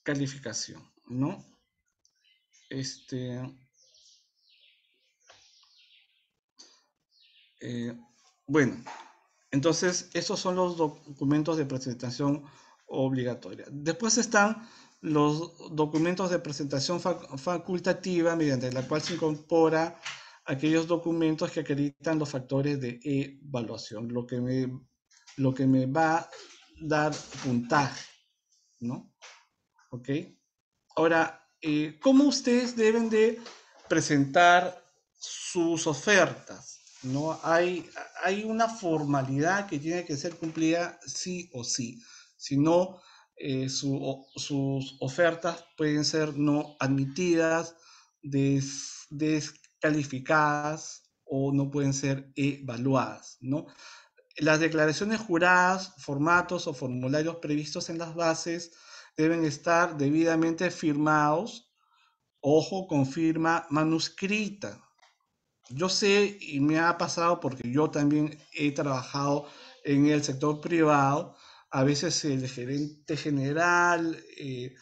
calificación, ¿no? Este, eh, bueno, entonces esos son los documentos de presentación obligatoria. Después están los documentos de presentación facultativa mediante la cual se incorpora aquellos documentos que acreditan los factores de evaluación, lo que me, lo que me va a dar puntaje, ¿no? ¿Ok? Ahora, eh, ¿cómo ustedes deben de presentar sus ofertas? ¿No? Hay, hay una formalidad que tiene que ser cumplida sí o sí. Si no, eh, sus ofertas pueden ser no admitidas, de calificadas o no pueden ser evaluadas, ¿no? Las declaraciones juradas, formatos o formularios previstos en las bases deben estar debidamente firmados, ojo, con firma manuscrita. Yo sé y me ha pasado porque yo también he trabajado en el sector privado, a veces el gerente general eh,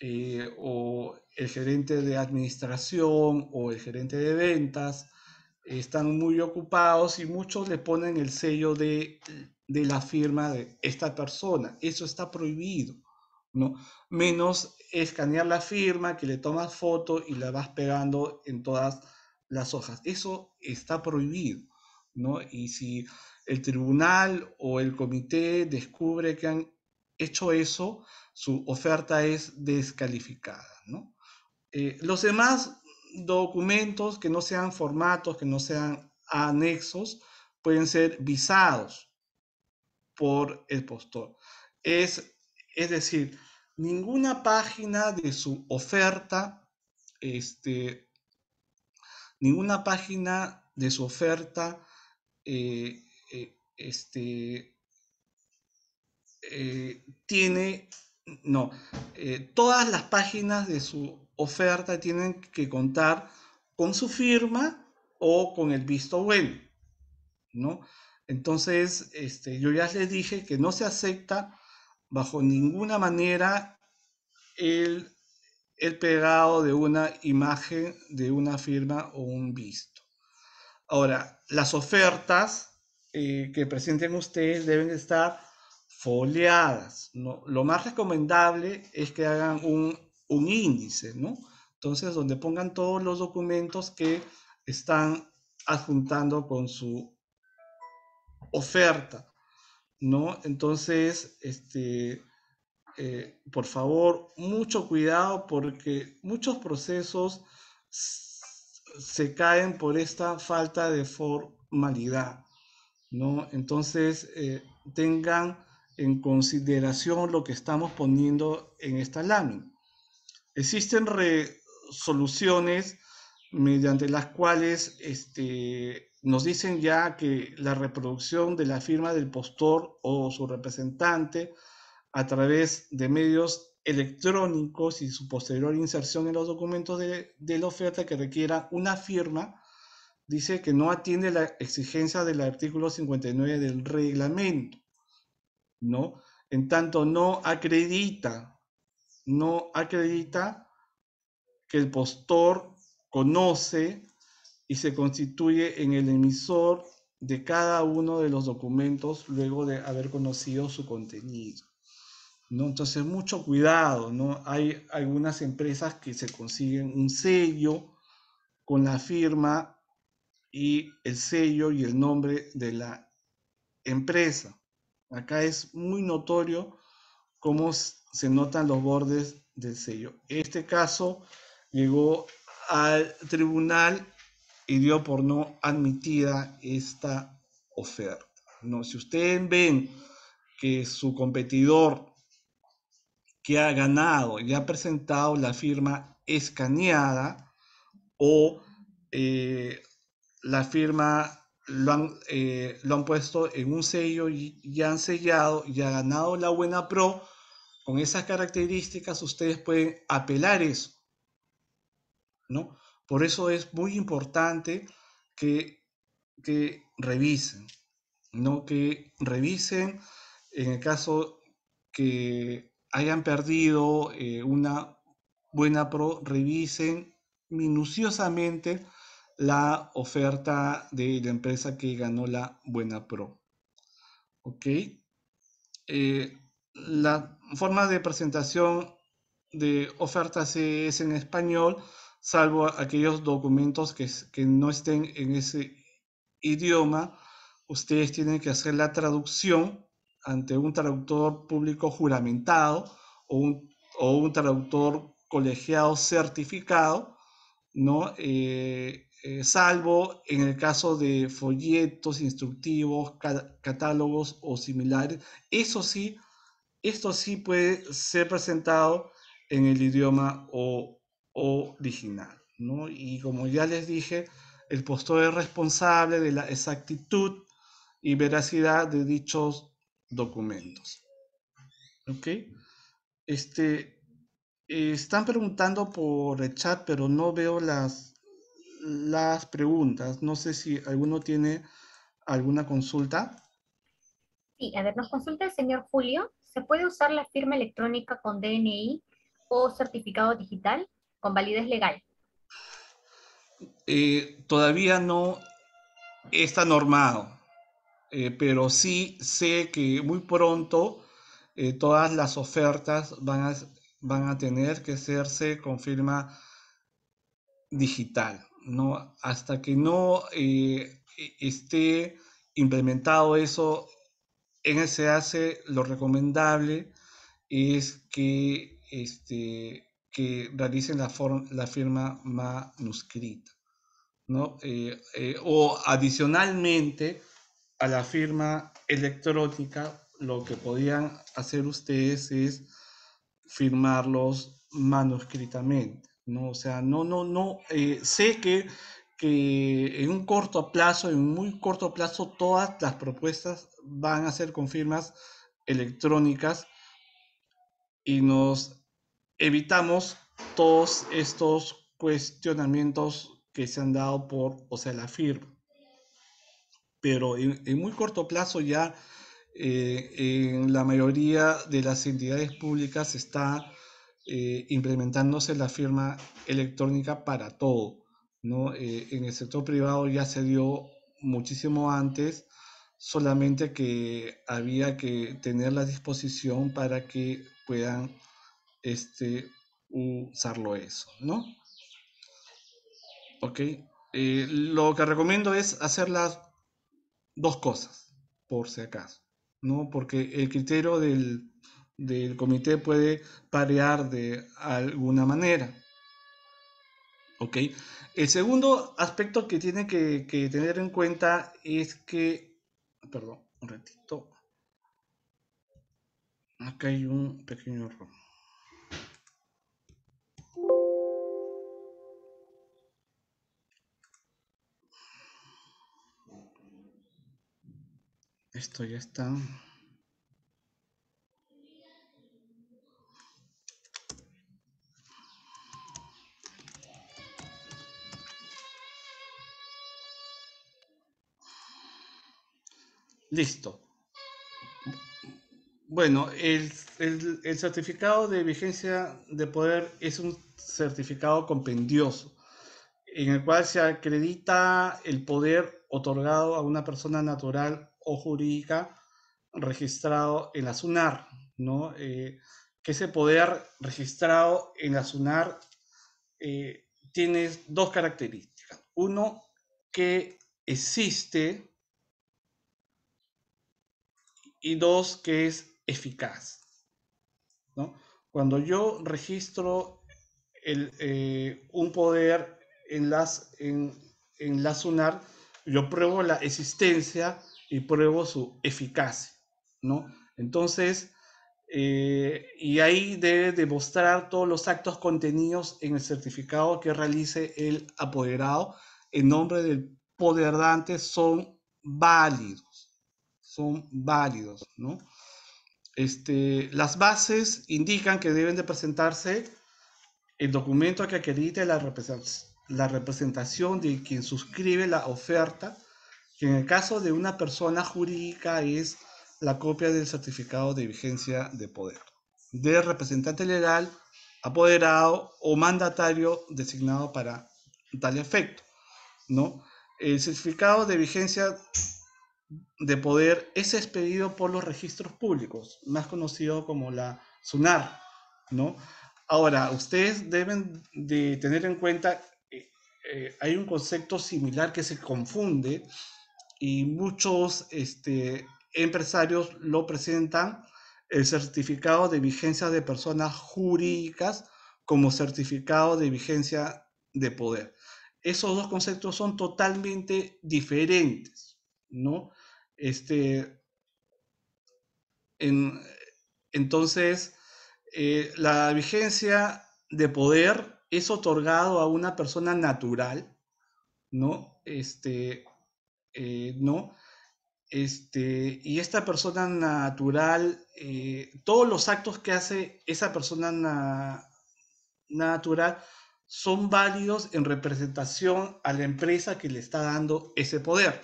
eh, o el gerente de administración o el gerente de ventas están muy ocupados y muchos le ponen el sello de, de la firma de esta persona. Eso está prohibido, ¿no? Menos escanear la firma, que le tomas foto y la vas pegando en todas las hojas. Eso está prohibido, ¿no? Y si el tribunal o el comité descubre que han hecho eso, su oferta es descalificada, ¿no? Eh, los demás documentos que no sean formatos, que no sean anexos, pueden ser visados por el postor. Es, es decir, ninguna página de su oferta, este, ninguna página de su oferta, eh, eh, este, tiene, no, todas las páginas de su oferta tienen que contar con su firma o con el visto bueno, ¿no? Entonces, este, yo ya les dije que no se acepta bajo ninguna manera el, pegado de una imagen, de una firma o un visto. Ahora, las ofertas eh, que presenten ustedes deben estar foliadas. Lo más recomendable es que hagan un un índice, ¿no? Entonces, donde pongan todos los documentos que están adjuntando con su oferta, ¿no? Entonces, este, eh, por favor, mucho cuidado porque muchos procesos se caen por esta falta de formalidad, ¿no? Entonces, eh, tengan en consideración lo que estamos poniendo en esta lámina. Existen resoluciones mediante las cuales este, nos dicen ya que la reproducción de la firma del postor o su representante a través de medios electrónicos y su posterior inserción en los documentos de, de la oferta que requiera una firma, dice que no atiende la exigencia del artículo 59 del reglamento, ¿no? En tanto no acredita no acredita que el postor conoce y se constituye en el emisor de cada uno de los documentos luego de haber conocido su contenido. ¿no? Entonces, mucho cuidado, ¿no? Hay algunas empresas que se consiguen un sello con la firma y el sello y el nombre de la empresa. Acá es muy notorio cómo se notan los bordes del sello. Este caso llegó al tribunal y dio por no admitida esta oferta. ¿no? Si ustedes ven que su competidor que ha ganado y ha presentado la firma escaneada o eh, la firma eh, lo han, puesto en un sello y, y han sellado y ha ganado la buena pro, con esas características ustedes pueden apelar eso, ¿no? Por eso es muy importante que, revisen, ¿no? Que revisen en el caso que hayan perdido eh, una buena pro, revisen minuciosamente la oferta de la empresa que ganó la buena pro. ¿Ok? Eh, la forma de presentación de ofertas es en español, salvo aquellos documentos que, no estén en ese idioma. Ustedes tienen que hacer la traducción ante un traductor público juramentado o un, traductor colegiado certificado, ¿no? Eh, eh, salvo en el caso de folletos instructivos, catálogos o similares. Eso sí, esto sí puede ser presentado en el idioma original. Y como ya les dije, el postor es responsable de la exactitud y veracidad de dichos documentos. ¿Ok? Este, eh, están preguntando por el chat, pero no veo las, las preguntas. No sé si alguno tiene alguna consulta. Sí, a ver, nos consulta el señor Julio ¿se puede usar la firma electrónica con DNI o certificado digital con validez legal? Eh, todavía no está normado, eh, pero sí sé que muy pronto eh, todas las ofertas van a, van a tener que hacerse con firma digital, ¿no? Hasta que no e-, esté implementado eso en hace lo recomendable es que, este, realicen la, la firma manuscrita, ¿no? Eh, eh, o adicionalmente a la firma electrónica, lo que podían hacer ustedes es firmarlos manuscritamente, ¿no? O sea, no, no, no, eh, sé que en un corto plazo, en muy corto plazo, todas las propuestas van a ser con firmas electrónicas y nos evitamos todos estos cuestionamientos que se han dado por, o sea, la firma. Pero en, muy corto plazo ya eh, en la mayoría de las entidades públicas está eh, implementándose la firma electrónica para todo. ¿no? Eh, en el sector privado ya se dio muchísimo antes, solamente que había que tener la disposición para que puedan este, usarlo eso, ¿no? Ok, eh, lo que recomiendo es hacer las dos cosas, por si acaso, ¿no? Porque el criterio del, del comité puede parear de alguna manera. ¿ok? El segundo aspecto que tiene que, que tener en cuenta es que, perdón, un ratito, acá hay un pequeño error. Esto ya está. Listo. Bueno, el, certificado de vigencia de poder es un certificado compendioso en el cual se acredita el poder otorgado a una persona natural o jurídica registrado en la SUNAR, ¿no? Eh, que ese poder registrado en la SUNAR eh, tiene dos características. Uno, que existe y dos, que es eficaz. Cuando yo registro eh, un poder en las, en, la SUNAR, yo pruebo la existencia y pruebo su eficacia, ¿no? Entonces, eh, y ahí debe demostrar todos los actos contenidos en el certificado que realice el apoderado en nombre del poder dante son válidos son válidos, ¿no? Este, las bases indican que deben de presentarse el documento que acredite la, la representación de quien suscribe la oferta, que en el caso de una persona jurídica es la copia del certificado de vigencia de poder del representante legal, apoderado o mandatario designado para tal efecto, ¿no? El certificado de vigencia de poder es expedido por los registros públicos, más conocido como la SUNAR, ¿no? Ahora, ustedes deben de tener en cuenta, que eh, hay un concepto similar que se confunde y muchos este, empresarios lo presentan, el certificado de vigencia de personas jurídicas como certificado de vigencia de poder. Esos dos conceptos son totalmente diferentes. ¿no? Este, entonces, eh, la vigencia de poder es otorgado a una persona natural, ¿no? Este, eh, ¿no? Este, y esta persona natural, eh, todos los actos que hace esa persona natural son válidos en representación a la empresa que le está dando ese poder.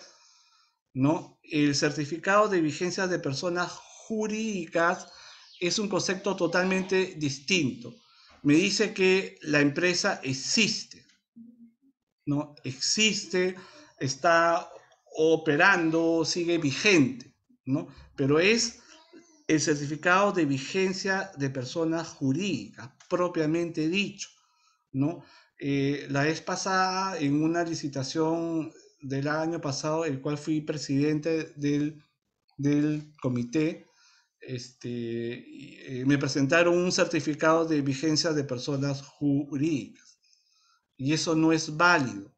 ¿no? El certificado de vigencia de personas jurídicas es un concepto totalmente distinto. Me dice que la empresa existe, ¿no? Existe, está operando, sigue vigente, ¿no? Pero es el certificado de vigencia de personas jurídicas, propiamente dicho, ¿no? Eh, la es pasada, en una licitación del año pasado, el cual fui presidente del, comité, este, eh, me presentaron un certificado de vigencia de personas jurídicas. Y eso no es válido.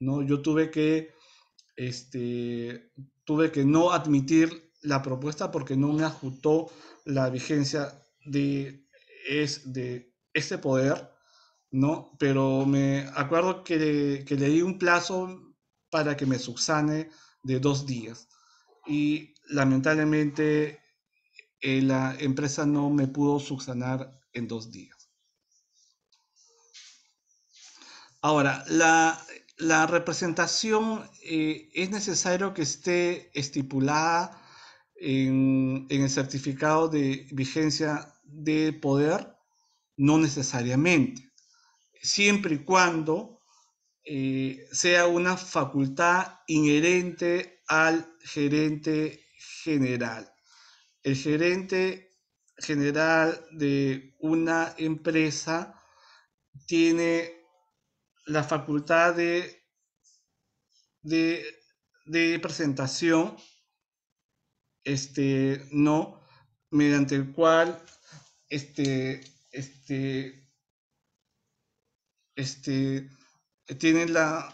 ¿no? Yo tuve que, este, tuve que no admitir la propuesta porque no me ajustó la vigencia de, es, de este poder, ¿no? Pero me acuerdo que, que di un plazo para que me subsane de dos días. Y lamentablemente eh, la empresa no me pudo subsanar en dos días. Ahora, la, representación eh, es necesario que esté estipulada en, en, el certificado de vigencia de poder, no necesariamente, siempre y cuando eh, sea una facultad inherente al gerente general. El gerente general de una empresa tiene la facultad de, de, de presentación, este, no, mediante el cual este, este, este, tienen la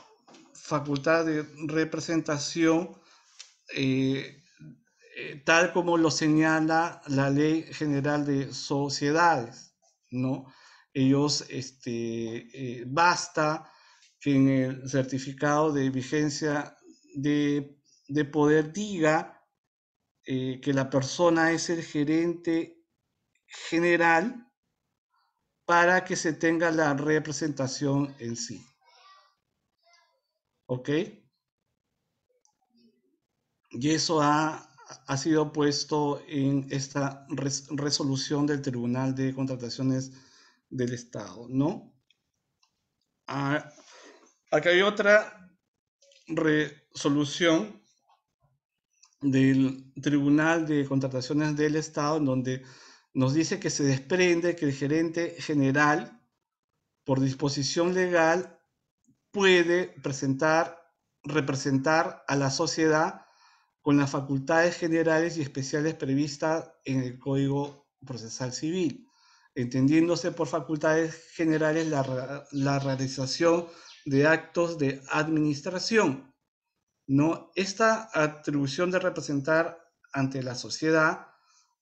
facultad de representación eh, eh, tal como lo señala la ley general de sociedades, ¿no? Ellos, este, eh, basta que en el certificado de vigencia de poder diga que la persona es el gerente general para que se tenga la representación en sí. ¿Ok? Y eso ha, sido puesto en esta resolución del Tribunal de Contrataciones del Estado, ¿no? Aquí ah, acá hay otra resolución del Tribunal de Contrataciones del Estado en donde nos dice que se desprende que el gerente general, por disposición legal, puede presentar, representar a la sociedad con las facultades generales y especiales previstas en el Código Procesal Civil, entendiéndose por facultades generales la, realización de actos de administración. ¿no? Esta atribución de representar ante la sociedad,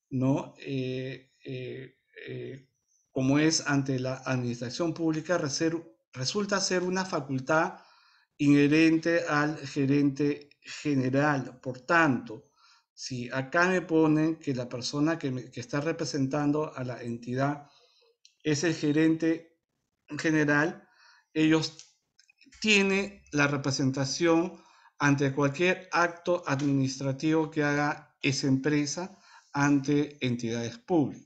¿no? Eh, eh, eh, como es ante la administración pública, reserva resulta ser una facultad inherente al gerente general. Por tanto, si acá me ponen que la persona que, está representando a la entidad es el gerente general, ellos tienen la representación ante cualquier acto administrativo que haga esa empresa ante entidades públicas.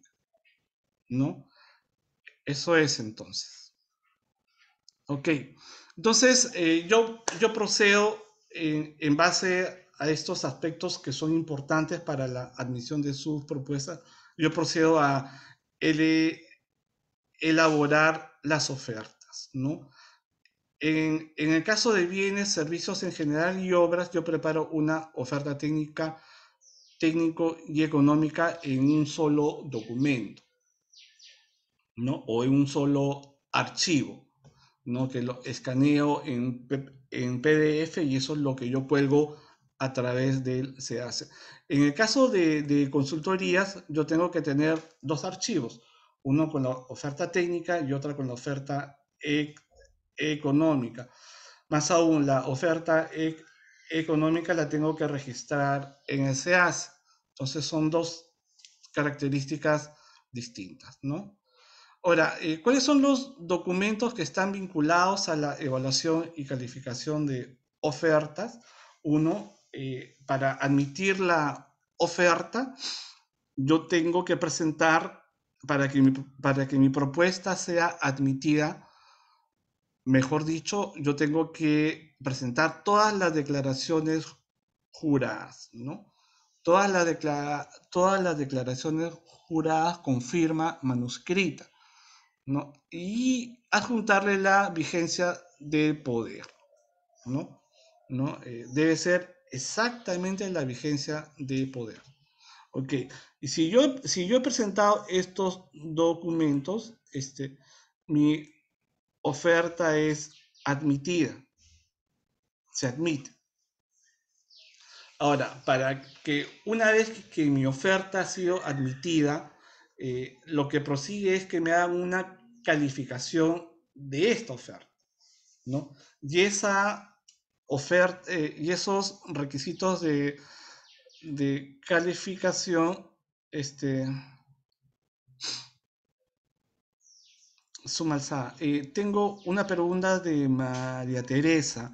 ¿No? Eso es entonces. Ok, entonces eh, yo, yo procedo eh, en, base a estos aspectos que son importantes para la admisión de sus propuestas. Yo procedo a elaborar las ofertas, ¿no? En, en, el caso de bienes, servicios en general y obras, yo preparo una oferta técnica, técnico y económica en un solo documento, ¿no? O en un solo archivo que lo escaneo en, en PDF y eso es lo que yo cuelgo a través del se En el caso de, consultorías, yo tengo que tener dos archivos, uno con la oferta técnica y otra con la oferta e, económica. Más aún, la oferta e, económica la tengo que registrar en el SEAS. Entonces son dos características distintas, ¿no? Ahora, eh, ¿cuáles son los documentos que están vinculados a la evaluación y calificación de ofertas? Uno, eh, para admitir la oferta, yo tengo que presentar para que, mi, para que mi propuesta sea admitida, mejor dicho, yo tengo que presentar todas las declaraciones juradas, ¿no? Todas las, todas las declaraciones juradas con firma manuscrita y adjuntarle la vigencia del poder. ¿no? ¿No? Eh, debe ser exactamente la vigencia del poder. Ok, y si yo, si yo he presentado estos documentos, este, mi oferta es admitida. Se admite. Ahora, para que una vez que mi oferta ha sido admitida, eh, lo que prosigue es que me hagan una calificación de esta oferta, Y esa oferta eh, y esos requisitos de, de calificación, este, Sumalza, eh, tengo una pregunta de María Teresa.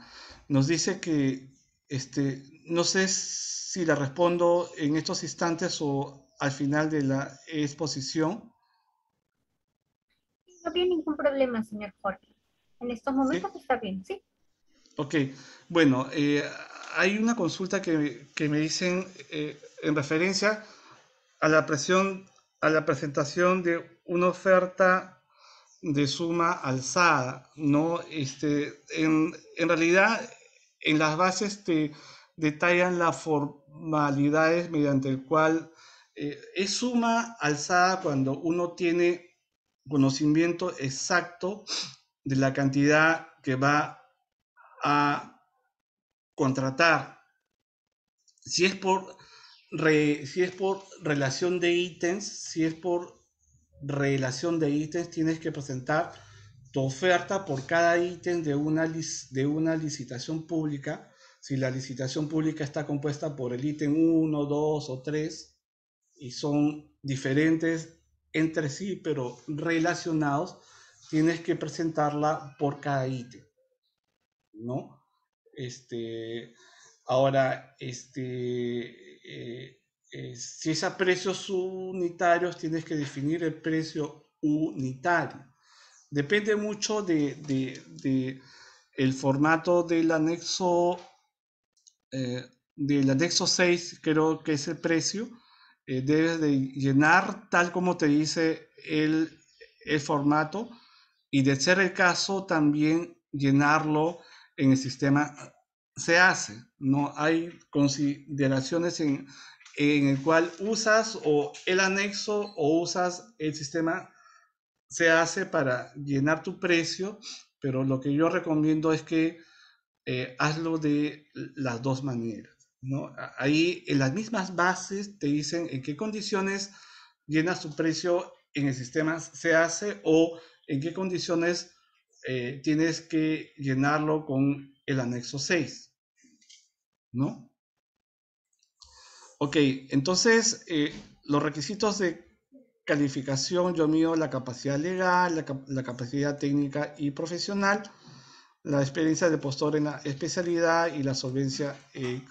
Nos dice que, este, no sé si la respondo en estos instantes o al final de la exposición problema, señor Jorge. En estos momentos está bien, ¿sí? Ok, bueno, eh, hay una consulta que, me dicen eh, en referencia a la, presión, a la presentación de una oferta de suma alzada, ¿no? Este, en, realidad, en las bases te detallan las formalidades mediante el cual eh, es suma alzada cuando uno tiene conocimiento exacto de la cantidad que va a contratar. Si es por, si es por relación de ítems, si es por relación de ítems, tienes que presentar tu oferta por cada ítem de una, de una licitación pública. Si la licitación pública está compuesta por el ítem 1, 2 o 3 y son diferentes entre sí, pero relacionados, tienes que presentarla por cada ítem, ¿no? Este, ahora, este, eh, eh, si es a precios unitarios, tienes que definir el precio unitario. Depende mucho de, de, de el formato del anexo, eh, del anexo 6, creo que es el precio, eh, debes de llenar tal como te dice el, formato y de ser el caso también llenarlo en el sistema se hace. No hay consideraciones en, el cual usas o el anexo o usas el sistema se hace para llenar tu precio, pero lo que yo recomiendo es que eh, hazlo de las dos maneras. Ahí en las mismas bases te dicen en qué condiciones llenas tu precio en el sistema se hace o en qué condiciones eh, tienes que llenarlo con el anexo 6, ¿no? Ok, entonces eh, los requisitos de calificación, yo mío, la capacidad legal, la, capacidad técnica y profesional, la experiencia de postor en la especialidad y la solvencia eh,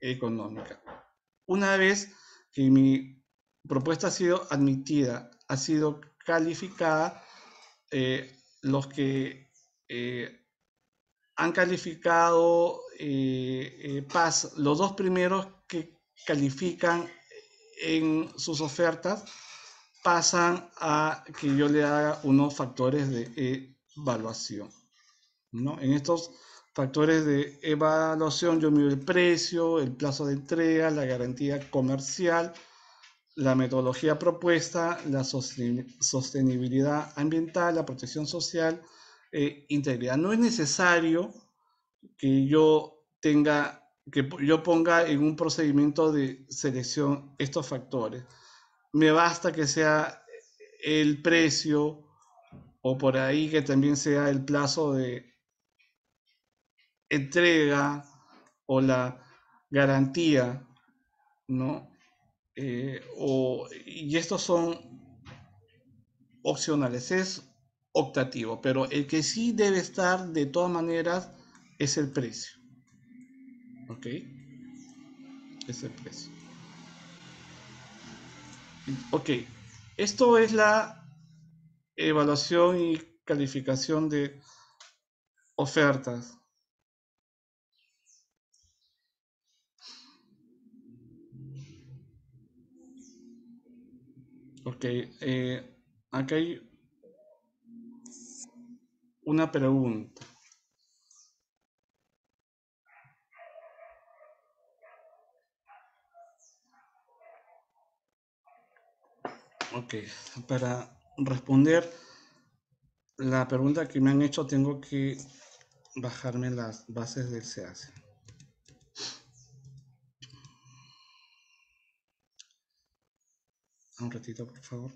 económica. Una vez que mi propuesta ha sido admitida, ha sido calificada, eh, los que eh, han calificado eh, los dos primeros que califican en sus ofertas, pasan a que yo le haga unos factores de evaluación. ¿no? En estos Factores de evaluación, yo mido el precio, el plazo de entrega, la garantía comercial, la metodología propuesta, la sostenibilidad ambiental, la protección social, e integridad. No es necesario que yo tenga, que yo ponga en un procedimiento de selección estos factores. Me basta que sea el precio o por ahí que también sea el plazo de entrega o la garantía, ¿no? Eh, y estos son opcionales, es optativo, pero el que sí debe estar de todas maneras es el precio. ¿Ok? Es el precio. Ok, esto es la evaluación y calificación de ofertas. Ok, eh, acá hay una pregunta. Ok, para responder la pregunta que me han hecho tengo que bajarme las bases del hace. un ratito, por favor.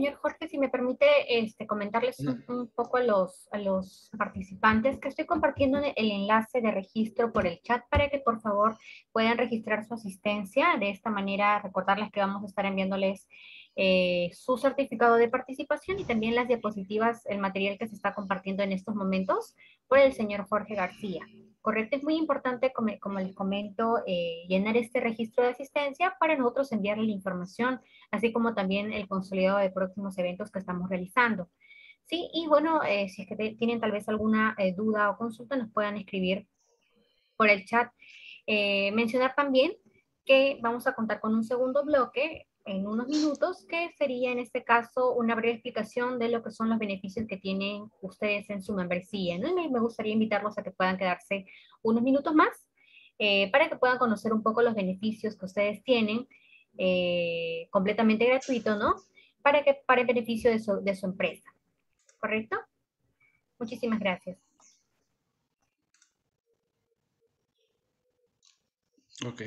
señor Jorge, si me permite este, comentarles un, poco a los, participantes que estoy compartiendo el enlace de registro por el chat para que por favor puedan registrar su asistencia. De esta manera recordarles que vamos a estar enviándoles eh, su certificado de participación y también las diapositivas, el material que se está compartiendo en estos momentos por el señor Jorge García. Correcto, es muy importante, como, les comento, eh, llenar este registro de asistencia para nosotros enviarle la información, así como también el consolidado de próximos eventos que estamos realizando. Sí, y bueno, eh, si es que tienen tal vez alguna eh, duda o consulta, nos puedan escribir por el chat. mencionar también que vamos a contar con un segundo bloque en unos minutos, que sería en este caso una breve explicación de lo que son los beneficios que tienen ustedes en su membresía. me gustaría invitarlos a que puedan quedarse unos minutos más eh, para que puedan conocer un poco los beneficios que ustedes tienen eh, completamente gratuito, ¿no? Para, que, para el beneficio de su, de su empresa. ¿Correcto? Muchísimas gracias. Ok,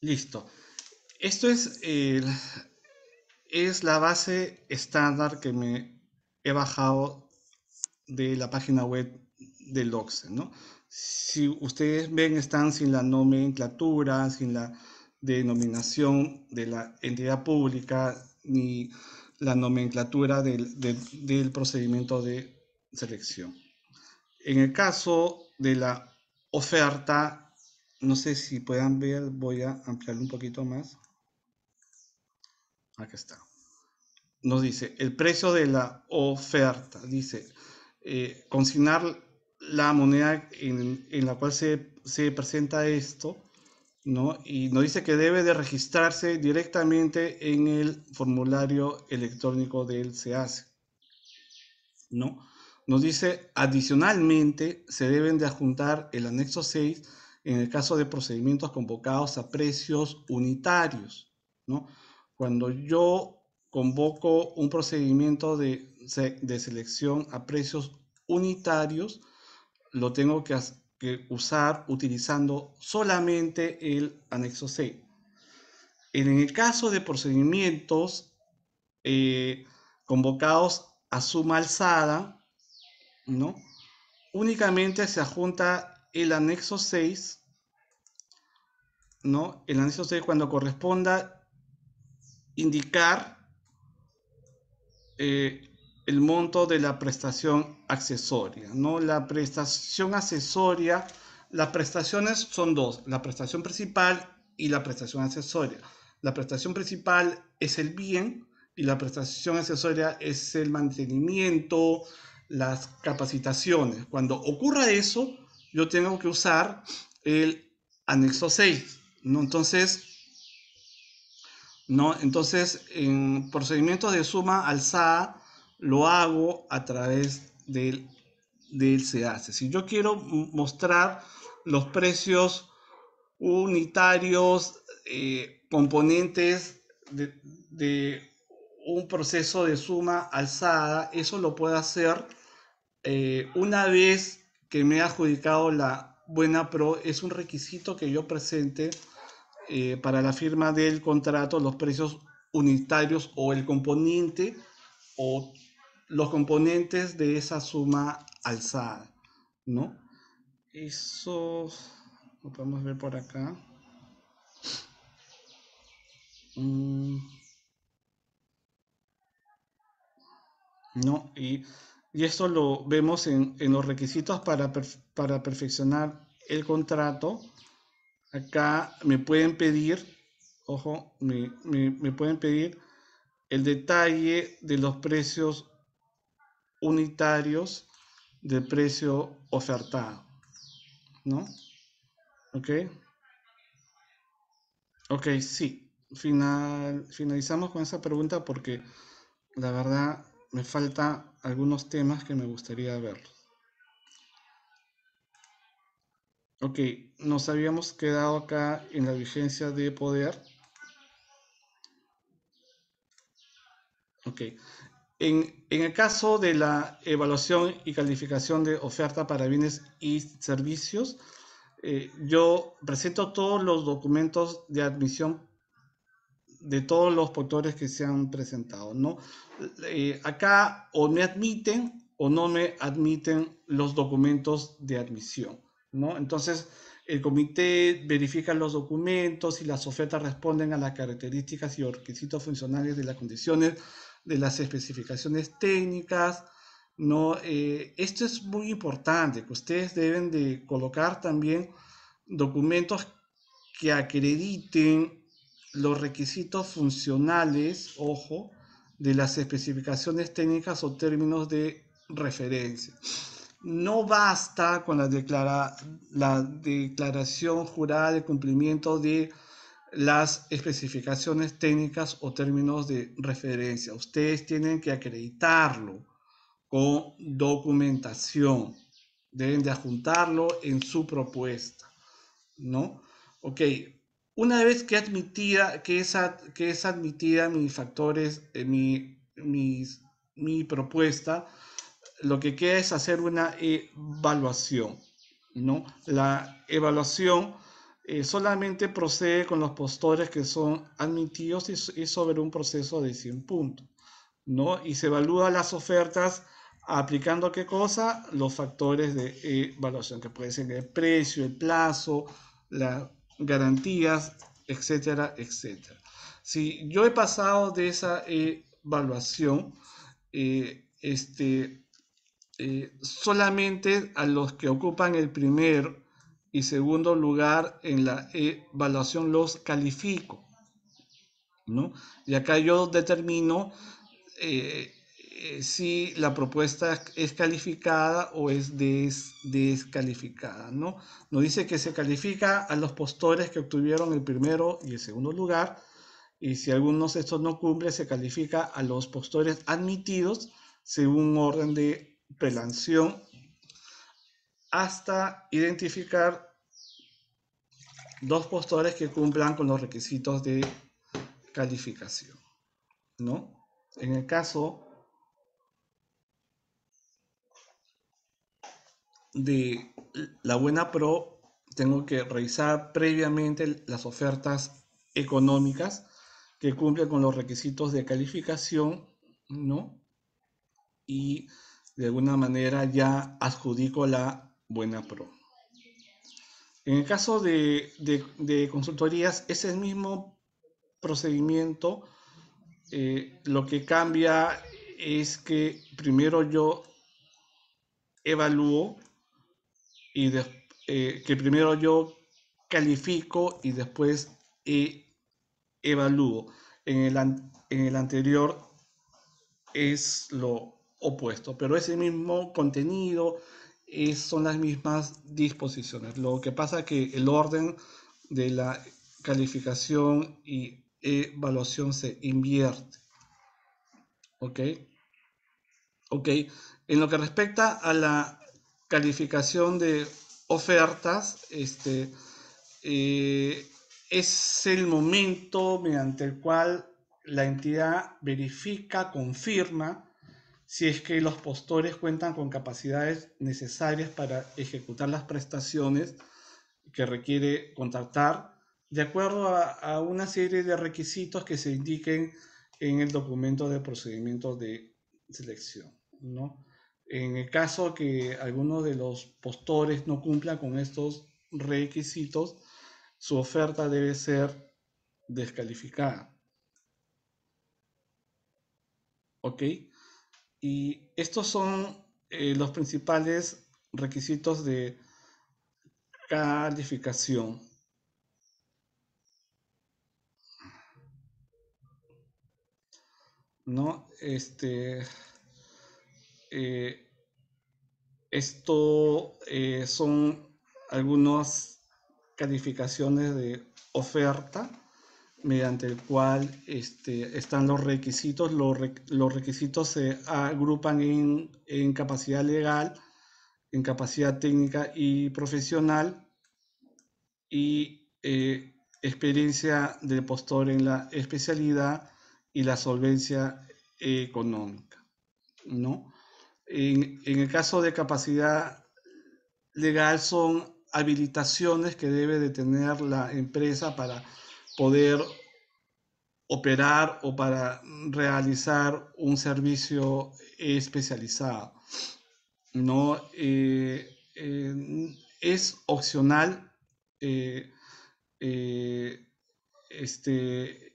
Listo. Esto es, eh, es la base estándar que me he bajado de la página web del Oxen, Si ustedes ven, están sin la nomenclatura, sin la denominación de la entidad pública, ni la nomenclatura del, procedimiento de selección. En el caso de la oferta, no sé si puedan ver, voy a ampliarlo un poquito más. Aquí está. Nos dice, el precio de la oferta, dice, eh, consignar la moneda en, en la cual se, se presenta esto ¿no? Y nos dice que debe de registrarse directamente en el formulario electrónico del SEACE, ¿no? Nos dice, adicionalmente, se deben de adjuntar el anexo 6 en el caso de procedimientos convocados a precios unitarios, ¿no? Cuando yo convoco un procedimiento de, de selección a precios unitarios, lo tengo que hacer que usar utilizando solamente el anexo C. En el caso de procedimientos eh, convocados a suma alzada, ¿no? únicamente se adjunta el anexo 6, ¿no? el anexo 6 cuando corresponda indicar eh, el monto de la prestación accesoria. ¿no? La prestación accesoria, las prestaciones son dos, la prestación principal y la prestación accesoria. La prestación principal es el bien y la prestación accesoria es el mantenimiento, las capacitaciones. Cuando ocurra eso, yo tengo que usar el anexo 6. ¿no? Entonces, ¿no? Entonces, en procedimiento de suma alzada, lo hago a través del, del SEACE. Si yo quiero mostrar los precios unitarios, eh, componentes de, un proceso de suma alzada, eso lo puedo hacer eh, una vez que me ha adjudicado la buena pro, es un requisito que yo presente eh, para la firma del contrato, los precios unitarios o el componente o los componentes de esa suma alzada, ¿no? Eso lo podemos ver por acá. Mm. ¿No? Y, y esto lo vemos en, los requisitos para, perfeccionar el contrato. Acá me pueden pedir, ojo, me, me pueden pedir el detalle de los precios unitarios De precio ofertado. ¿No? ¿Ok? Ok, sí. finalizamos con esa pregunta porque la verdad me falta algunos temas que me gustaría ver. Ok, nos habíamos quedado acá en la vigencia de poder. Ok, en, el caso de la evaluación y calificación de oferta para bienes y servicios, eh, yo presento todos los documentos de admisión de todos los postores que se han presentado, ¿no? Eh, acá o me admiten o no me admiten los documentos de admisión, ¿no? Entonces, el comité verifica los documentos y las ofertas responden a las características y requisitos funcionales de las condiciones de las especificaciones técnicas, ¿no? Eh, esto es muy importante, que ustedes deben de colocar también documentos que acrediten los requisitos funcionales, ojo, de las especificaciones técnicas o términos de referencia. No basta con la, declara, la declaración jurada de cumplimiento de las especificaciones técnicas o términos de referencia. Ustedes tienen que acreditarlo con documentación. Deben de adjuntarlo en su propuesta, ¿no? Ok, una vez que admitida, que es, que es admitida eh, mis factores, mi, mi propuesta, lo que queda es hacer una evaluación, ¿no? La evaluación eh, solamente procede con los postores que son admitidos y, sobre un proceso de 100 puntos, ¿no? Y se evalúa las ofertas aplicando qué cosa, los factores de evaluación, que pueden ser el precio, el plazo, las garantías, etcétera, etcétera. Si yo he pasado de esa evaluación, eh, este, eh, solamente a los que ocupan el primer y segundo lugar, en la evaluación los califico. ¿no? Y acá yo determino eh, si la propuesta es calificada o es descalificada. ¿no? Nos dice que se califica a los postores que obtuvieron el primero y el segundo lugar. Y si alguno de estos no cumple, se califica a los postores admitidos según orden de prelación hasta identificar dos postores que cumplan con los requisitos de calificación. ¿no? En el caso de la buena pro, tengo que revisar previamente las ofertas económicas que cumplen con los requisitos de calificación, ¿no? Y de alguna manera ya adjudico la buena pro. En el caso de, de, de consultorías, ese mismo procedimiento, eh, lo que cambia es que primero yo evalúo y eh, que primero yo califico y después eh, evalúo. En el, en el anterior es lo opuesto, pero ese mismo contenido, son las mismas disposiciones. Lo que pasa que el orden de la calificación y evaluación se invierte. ¿Ok? Ok. En lo que respecta a la calificación de ofertas, este, eh, es el momento mediante el cual la entidad verifica, confirma si es que los postores cuentan con capacidades necesarias para ejecutar las prestaciones que requiere contratar, de acuerdo a, una serie de requisitos que se indiquen en el documento de procedimiento de selección. ¿no? En el caso que alguno de los postores no cumpla con estos requisitos, su oferta debe ser descalificada. ¿Ok? Y estos son eh, los principales requisitos de calificación. ¿No? Este, eh, esto eh, son algunas calificaciones de oferta mediante el cual este, están los requisitos. Los, requisitos se agrupan en, capacidad legal, en capacidad técnica y profesional y eh, experiencia del postor en la especialidad y la solvencia económica. ¿no? En, en el caso de capacidad legal son habilitaciones que debe de tener la empresa para poder operar o para realizar un servicio especializado. ¿no? Eh, eh, es opcional eh, este,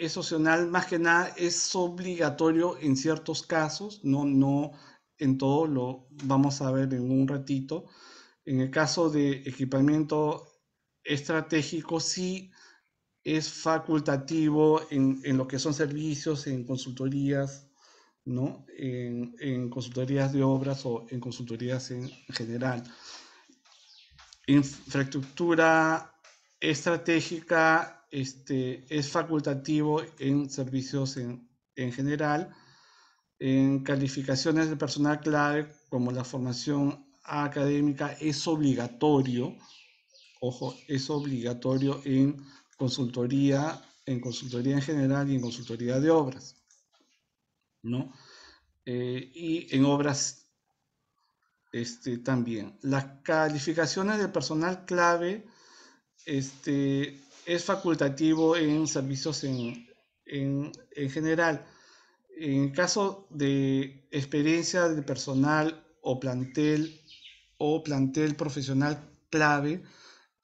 es opcional más que nada es obligatorio en ciertos casos no no en todo lo vamos a ver en un ratito en el caso de equipamiento estratégico sí es facultativo en, lo que son servicios, en consultorías, ¿no? En, consultorías de obras o en consultorías en general. Infraestructura estratégica este, es facultativo en servicios en, en general, en calificaciones de personal clave como la formación académica es obligatorio, Ojo, es obligatorio en consultoría, en consultoría en general y en consultoría de obras. ¿No? Eh, y en obras este, también. Las calificaciones del personal clave este, es facultativo en servicios en, en general. En caso de experiencia de personal o plantel o plantel profesional clave,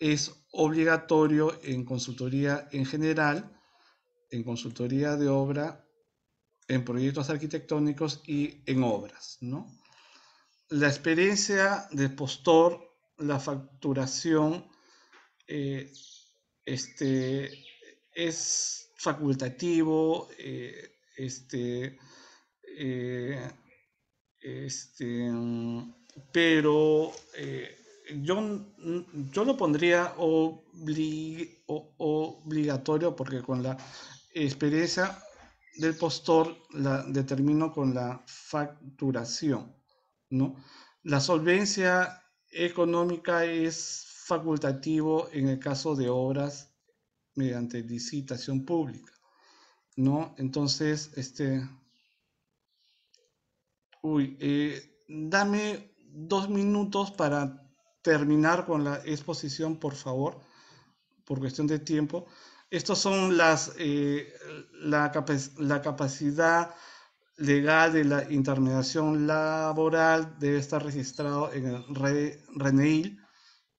es obligatorio en consultoría en general, en consultoría de obra, en proyectos arquitectónicos y en obras. ¿no? La experiencia del postor, la facturación, eh, este, es facultativo, eh, este, eh, este, mm, pero yo, mm, yo lo pondría obligatorio porque con la experiencia del postor la determino con la facturación, ¿no? La solvencia económica es facultativo en el caso de obras mediante licitación pública, ¿no? Entonces, este... Uy, eh, dame dos minutos para terminar con la exposición, por favor, por cuestión de tiempo. Estos son las, eh, la, la capacidad legal de la intermediación laboral debe estar registrado en el RENEIL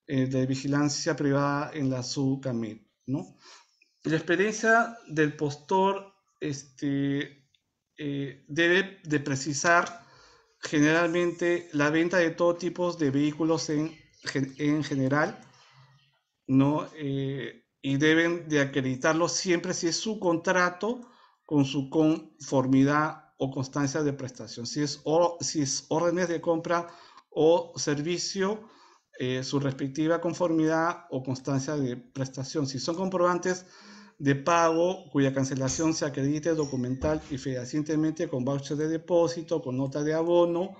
eh, de vigilancia privada en la SUCAMED. ¿no? La experiencia del postor este, eh, debe de precisar generalmente la venta de todo tipo de vehículos en en general, ¿no? Eh, y deben de acreditarlo siempre si es su contrato con su conformidad o constancia de prestación. Si es, si es órdenes de compra o servicio, eh, su respectiva conformidad o constancia de prestación. Si son comprobantes de pago cuya cancelación se acredite documental y fehacientemente con voucher de depósito, con nota de abono,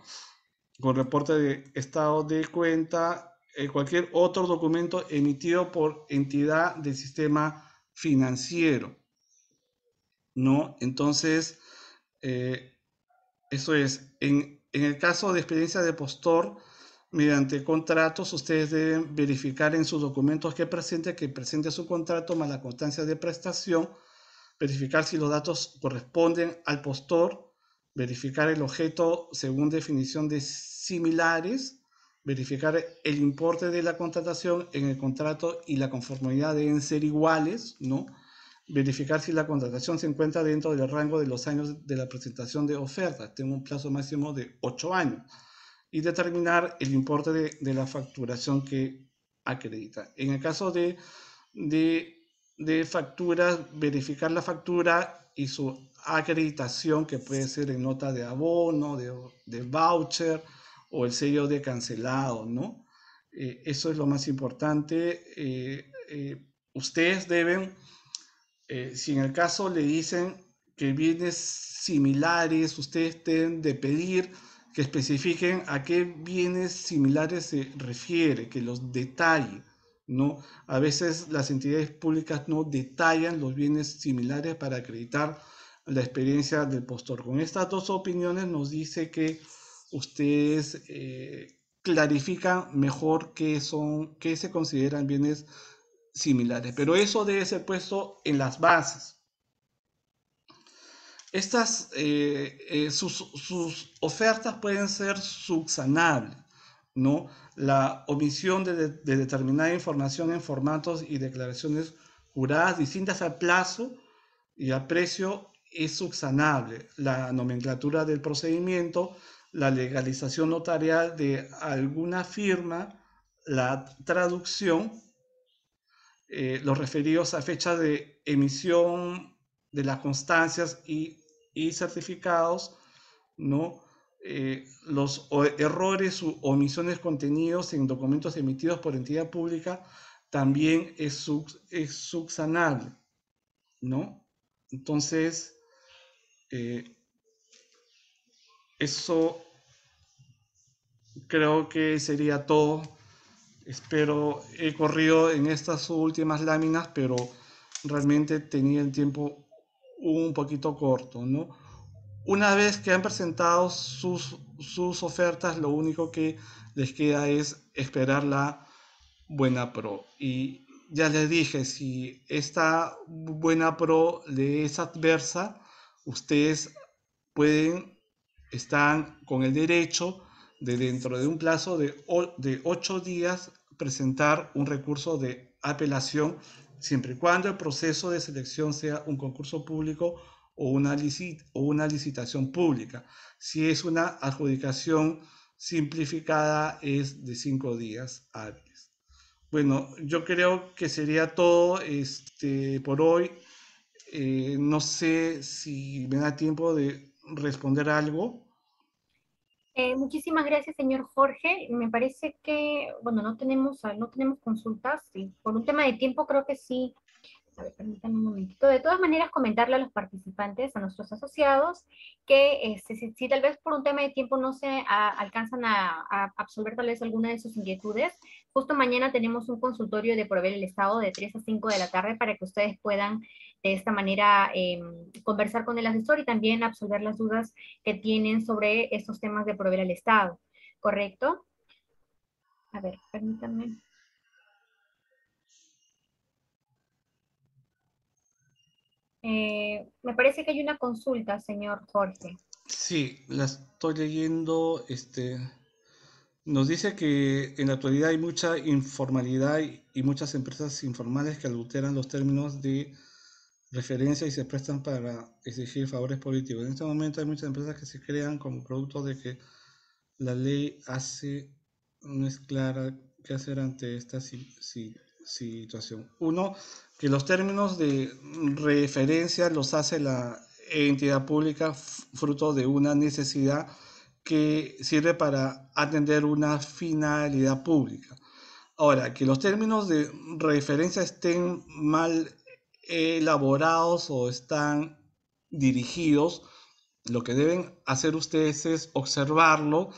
con reporte de estado de cuenta eh, cualquier otro documento emitido por entidad del sistema financiero. ¿No? Entonces, eh, eso es. En, en, el caso de experiencia de postor, mediante contratos, ustedes deben verificar en sus documentos que presente, que presente su contrato más la constancia de prestación, verificar si los datos corresponden al postor, verificar el objeto según definición de similares, verificar el importe de la contratación en el contrato y la conformidad deben ser iguales, ¿no? Verificar si la contratación se encuentra dentro del rango de los años de la presentación de oferta, tengo un plazo máximo de 8 años, y determinar el importe de, de la facturación que acredita. En el caso de, de, de facturas, verificar la factura y su acreditación, que puede ser en nota de abono, de, de voucher, o el sello de cancelado, ¿no? Eh, eso es lo más importante. Eh, eh, ustedes deben, si en el caso le dicen que bienes similares, ustedes deben de pedir que especifiquen a qué bienes similares se refiere, que los detalle. ¿no? A veces las entidades públicas no detallan los bienes similares para acreditar la experiencia del postor. Con estas dos opiniones nos dice que ustedes eh, clarifican mejor qué son, qué se consideran bienes similares. Pero eso debe ser puesto en las bases. Estas, eh, eh, sus, ofertas pueden ser subsanables, ¿no? La omisión de, de determinada información en formatos y declaraciones juradas distintas al plazo y al precio es subsanable. La nomenclatura del procedimiento la legalización notarial de alguna firma, la traducción, eh, los referidos a fecha de emisión de las constancias y, certificados, ¿no? Eh, los errores u omisiones contenidos en documentos emitidos por entidad pública también es, subsanable, ¿no? Entonces, eh, eso creo que sería todo. Espero, he corrido en estas últimas láminas, pero realmente tenía el tiempo un poquito corto, ¿no? Una vez que han presentado sus, sus ofertas, lo único que les queda es esperar la buena pro. Y ya les dije, si esta buena pro les es adversa, ustedes pueden, están con el derecho de dentro de un plazo de, de ocho días presentar un recurso de apelación, siempre y cuando el proceso de selección sea un concurso público o una, licit o una licitación pública. Si es una adjudicación simplificada, es de cinco días hábiles. Bueno, yo creo que sería todo este, por hoy. Eh, no sé si me da tiempo de responder algo. Eh, muchísimas gracias, señor Jorge. Me parece que, bueno, no tenemos, ah, no tenemos consultas. Sí. Por un tema de tiempo creo que sí. A ver, un momentito. De todas maneras, comentarle a los participantes, a nuestros asociados, que este, si, tal vez por un tema de tiempo no se ah, alcanzan a, a, tal vez alguna de sus inquietudes, justo mañana tenemos un consultorio de proveer el Estado de 3 a 5 de la tarde para que ustedes puedan de esta manera eh, conversar con el asesor y también absolver las dudas que tienen sobre estos temas de proveer al Estado, ¿correcto? A ver, permítanme. Eh, me parece que hay una consulta, señor Jorge. Sí, la estoy leyendo. Este, nos dice que en la actualidad hay mucha informalidad y muchas empresas informales que adulteran los términos de referencia y se prestan para exigir favores políticos. En este momento hay muchas empresas que se crean como producto de que la ley hace, no es clara qué hacer ante esta situación. Uno, que los términos de referencia los hace la entidad pública fruto de una necesidad que sirve para atender una finalidad pública. Ahora, que los términos de referencia estén mal elaborados o están dirigidos, lo que deben hacer ustedes es observarlo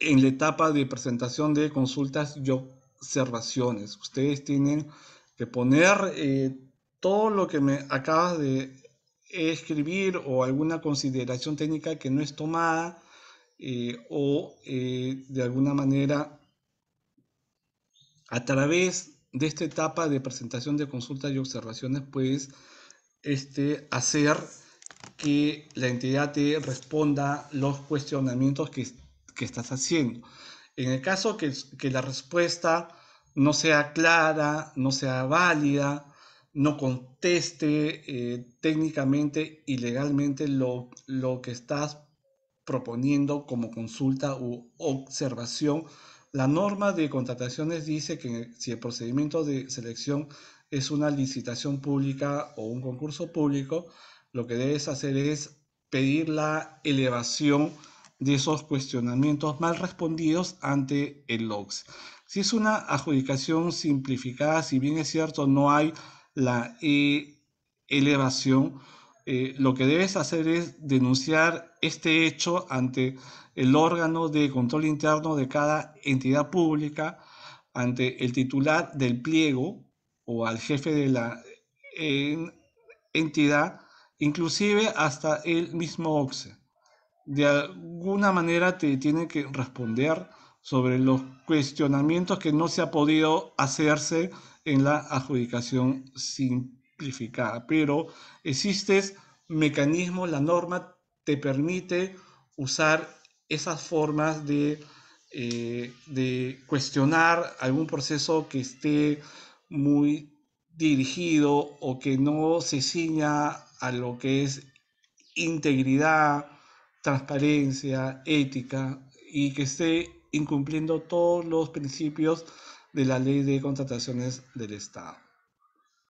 en la etapa de presentación de consultas y observaciones. Ustedes tienen que poner eh, todo lo que me acabas de escribir o alguna consideración técnica que no es tomada eh, o eh, de alguna manera a través de esta etapa de presentación de consultas y observaciones puedes este, hacer que la entidad te responda los cuestionamientos que, estás haciendo. En el caso que, la respuesta no sea clara, no sea válida, no conteste eh, técnicamente y legalmente lo, lo que estás proponiendo como consulta u observación, la norma de contrataciones dice que si el procedimiento de selección es una licitación pública o un concurso público, lo que debes hacer es pedir la elevación de esos cuestionamientos mal respondidos ante el LOGS. Si es una adjudicación simplificada, si bien es cierto, no hay la elevación, eh, lo que debes hacer es denunciar este hecho ante el órgano de control interno de cada entidad pública, ante el titular del pliego o al jefe de la entidad, inclusive hasta el mismo OXE. De alguna manera te tiene que responder sobre los cuestionamientos que no se ha podido hacerse en la adjudicación sin pero existe mecanismos, la norma te permite usar esas formas eh, de cuestionar algún proceso que esté muy dirigido o que no se ciña a lo que es integridad, transparencia, ética y que esté incumpliendo todos los principios de la ley de contrataciones del Estado.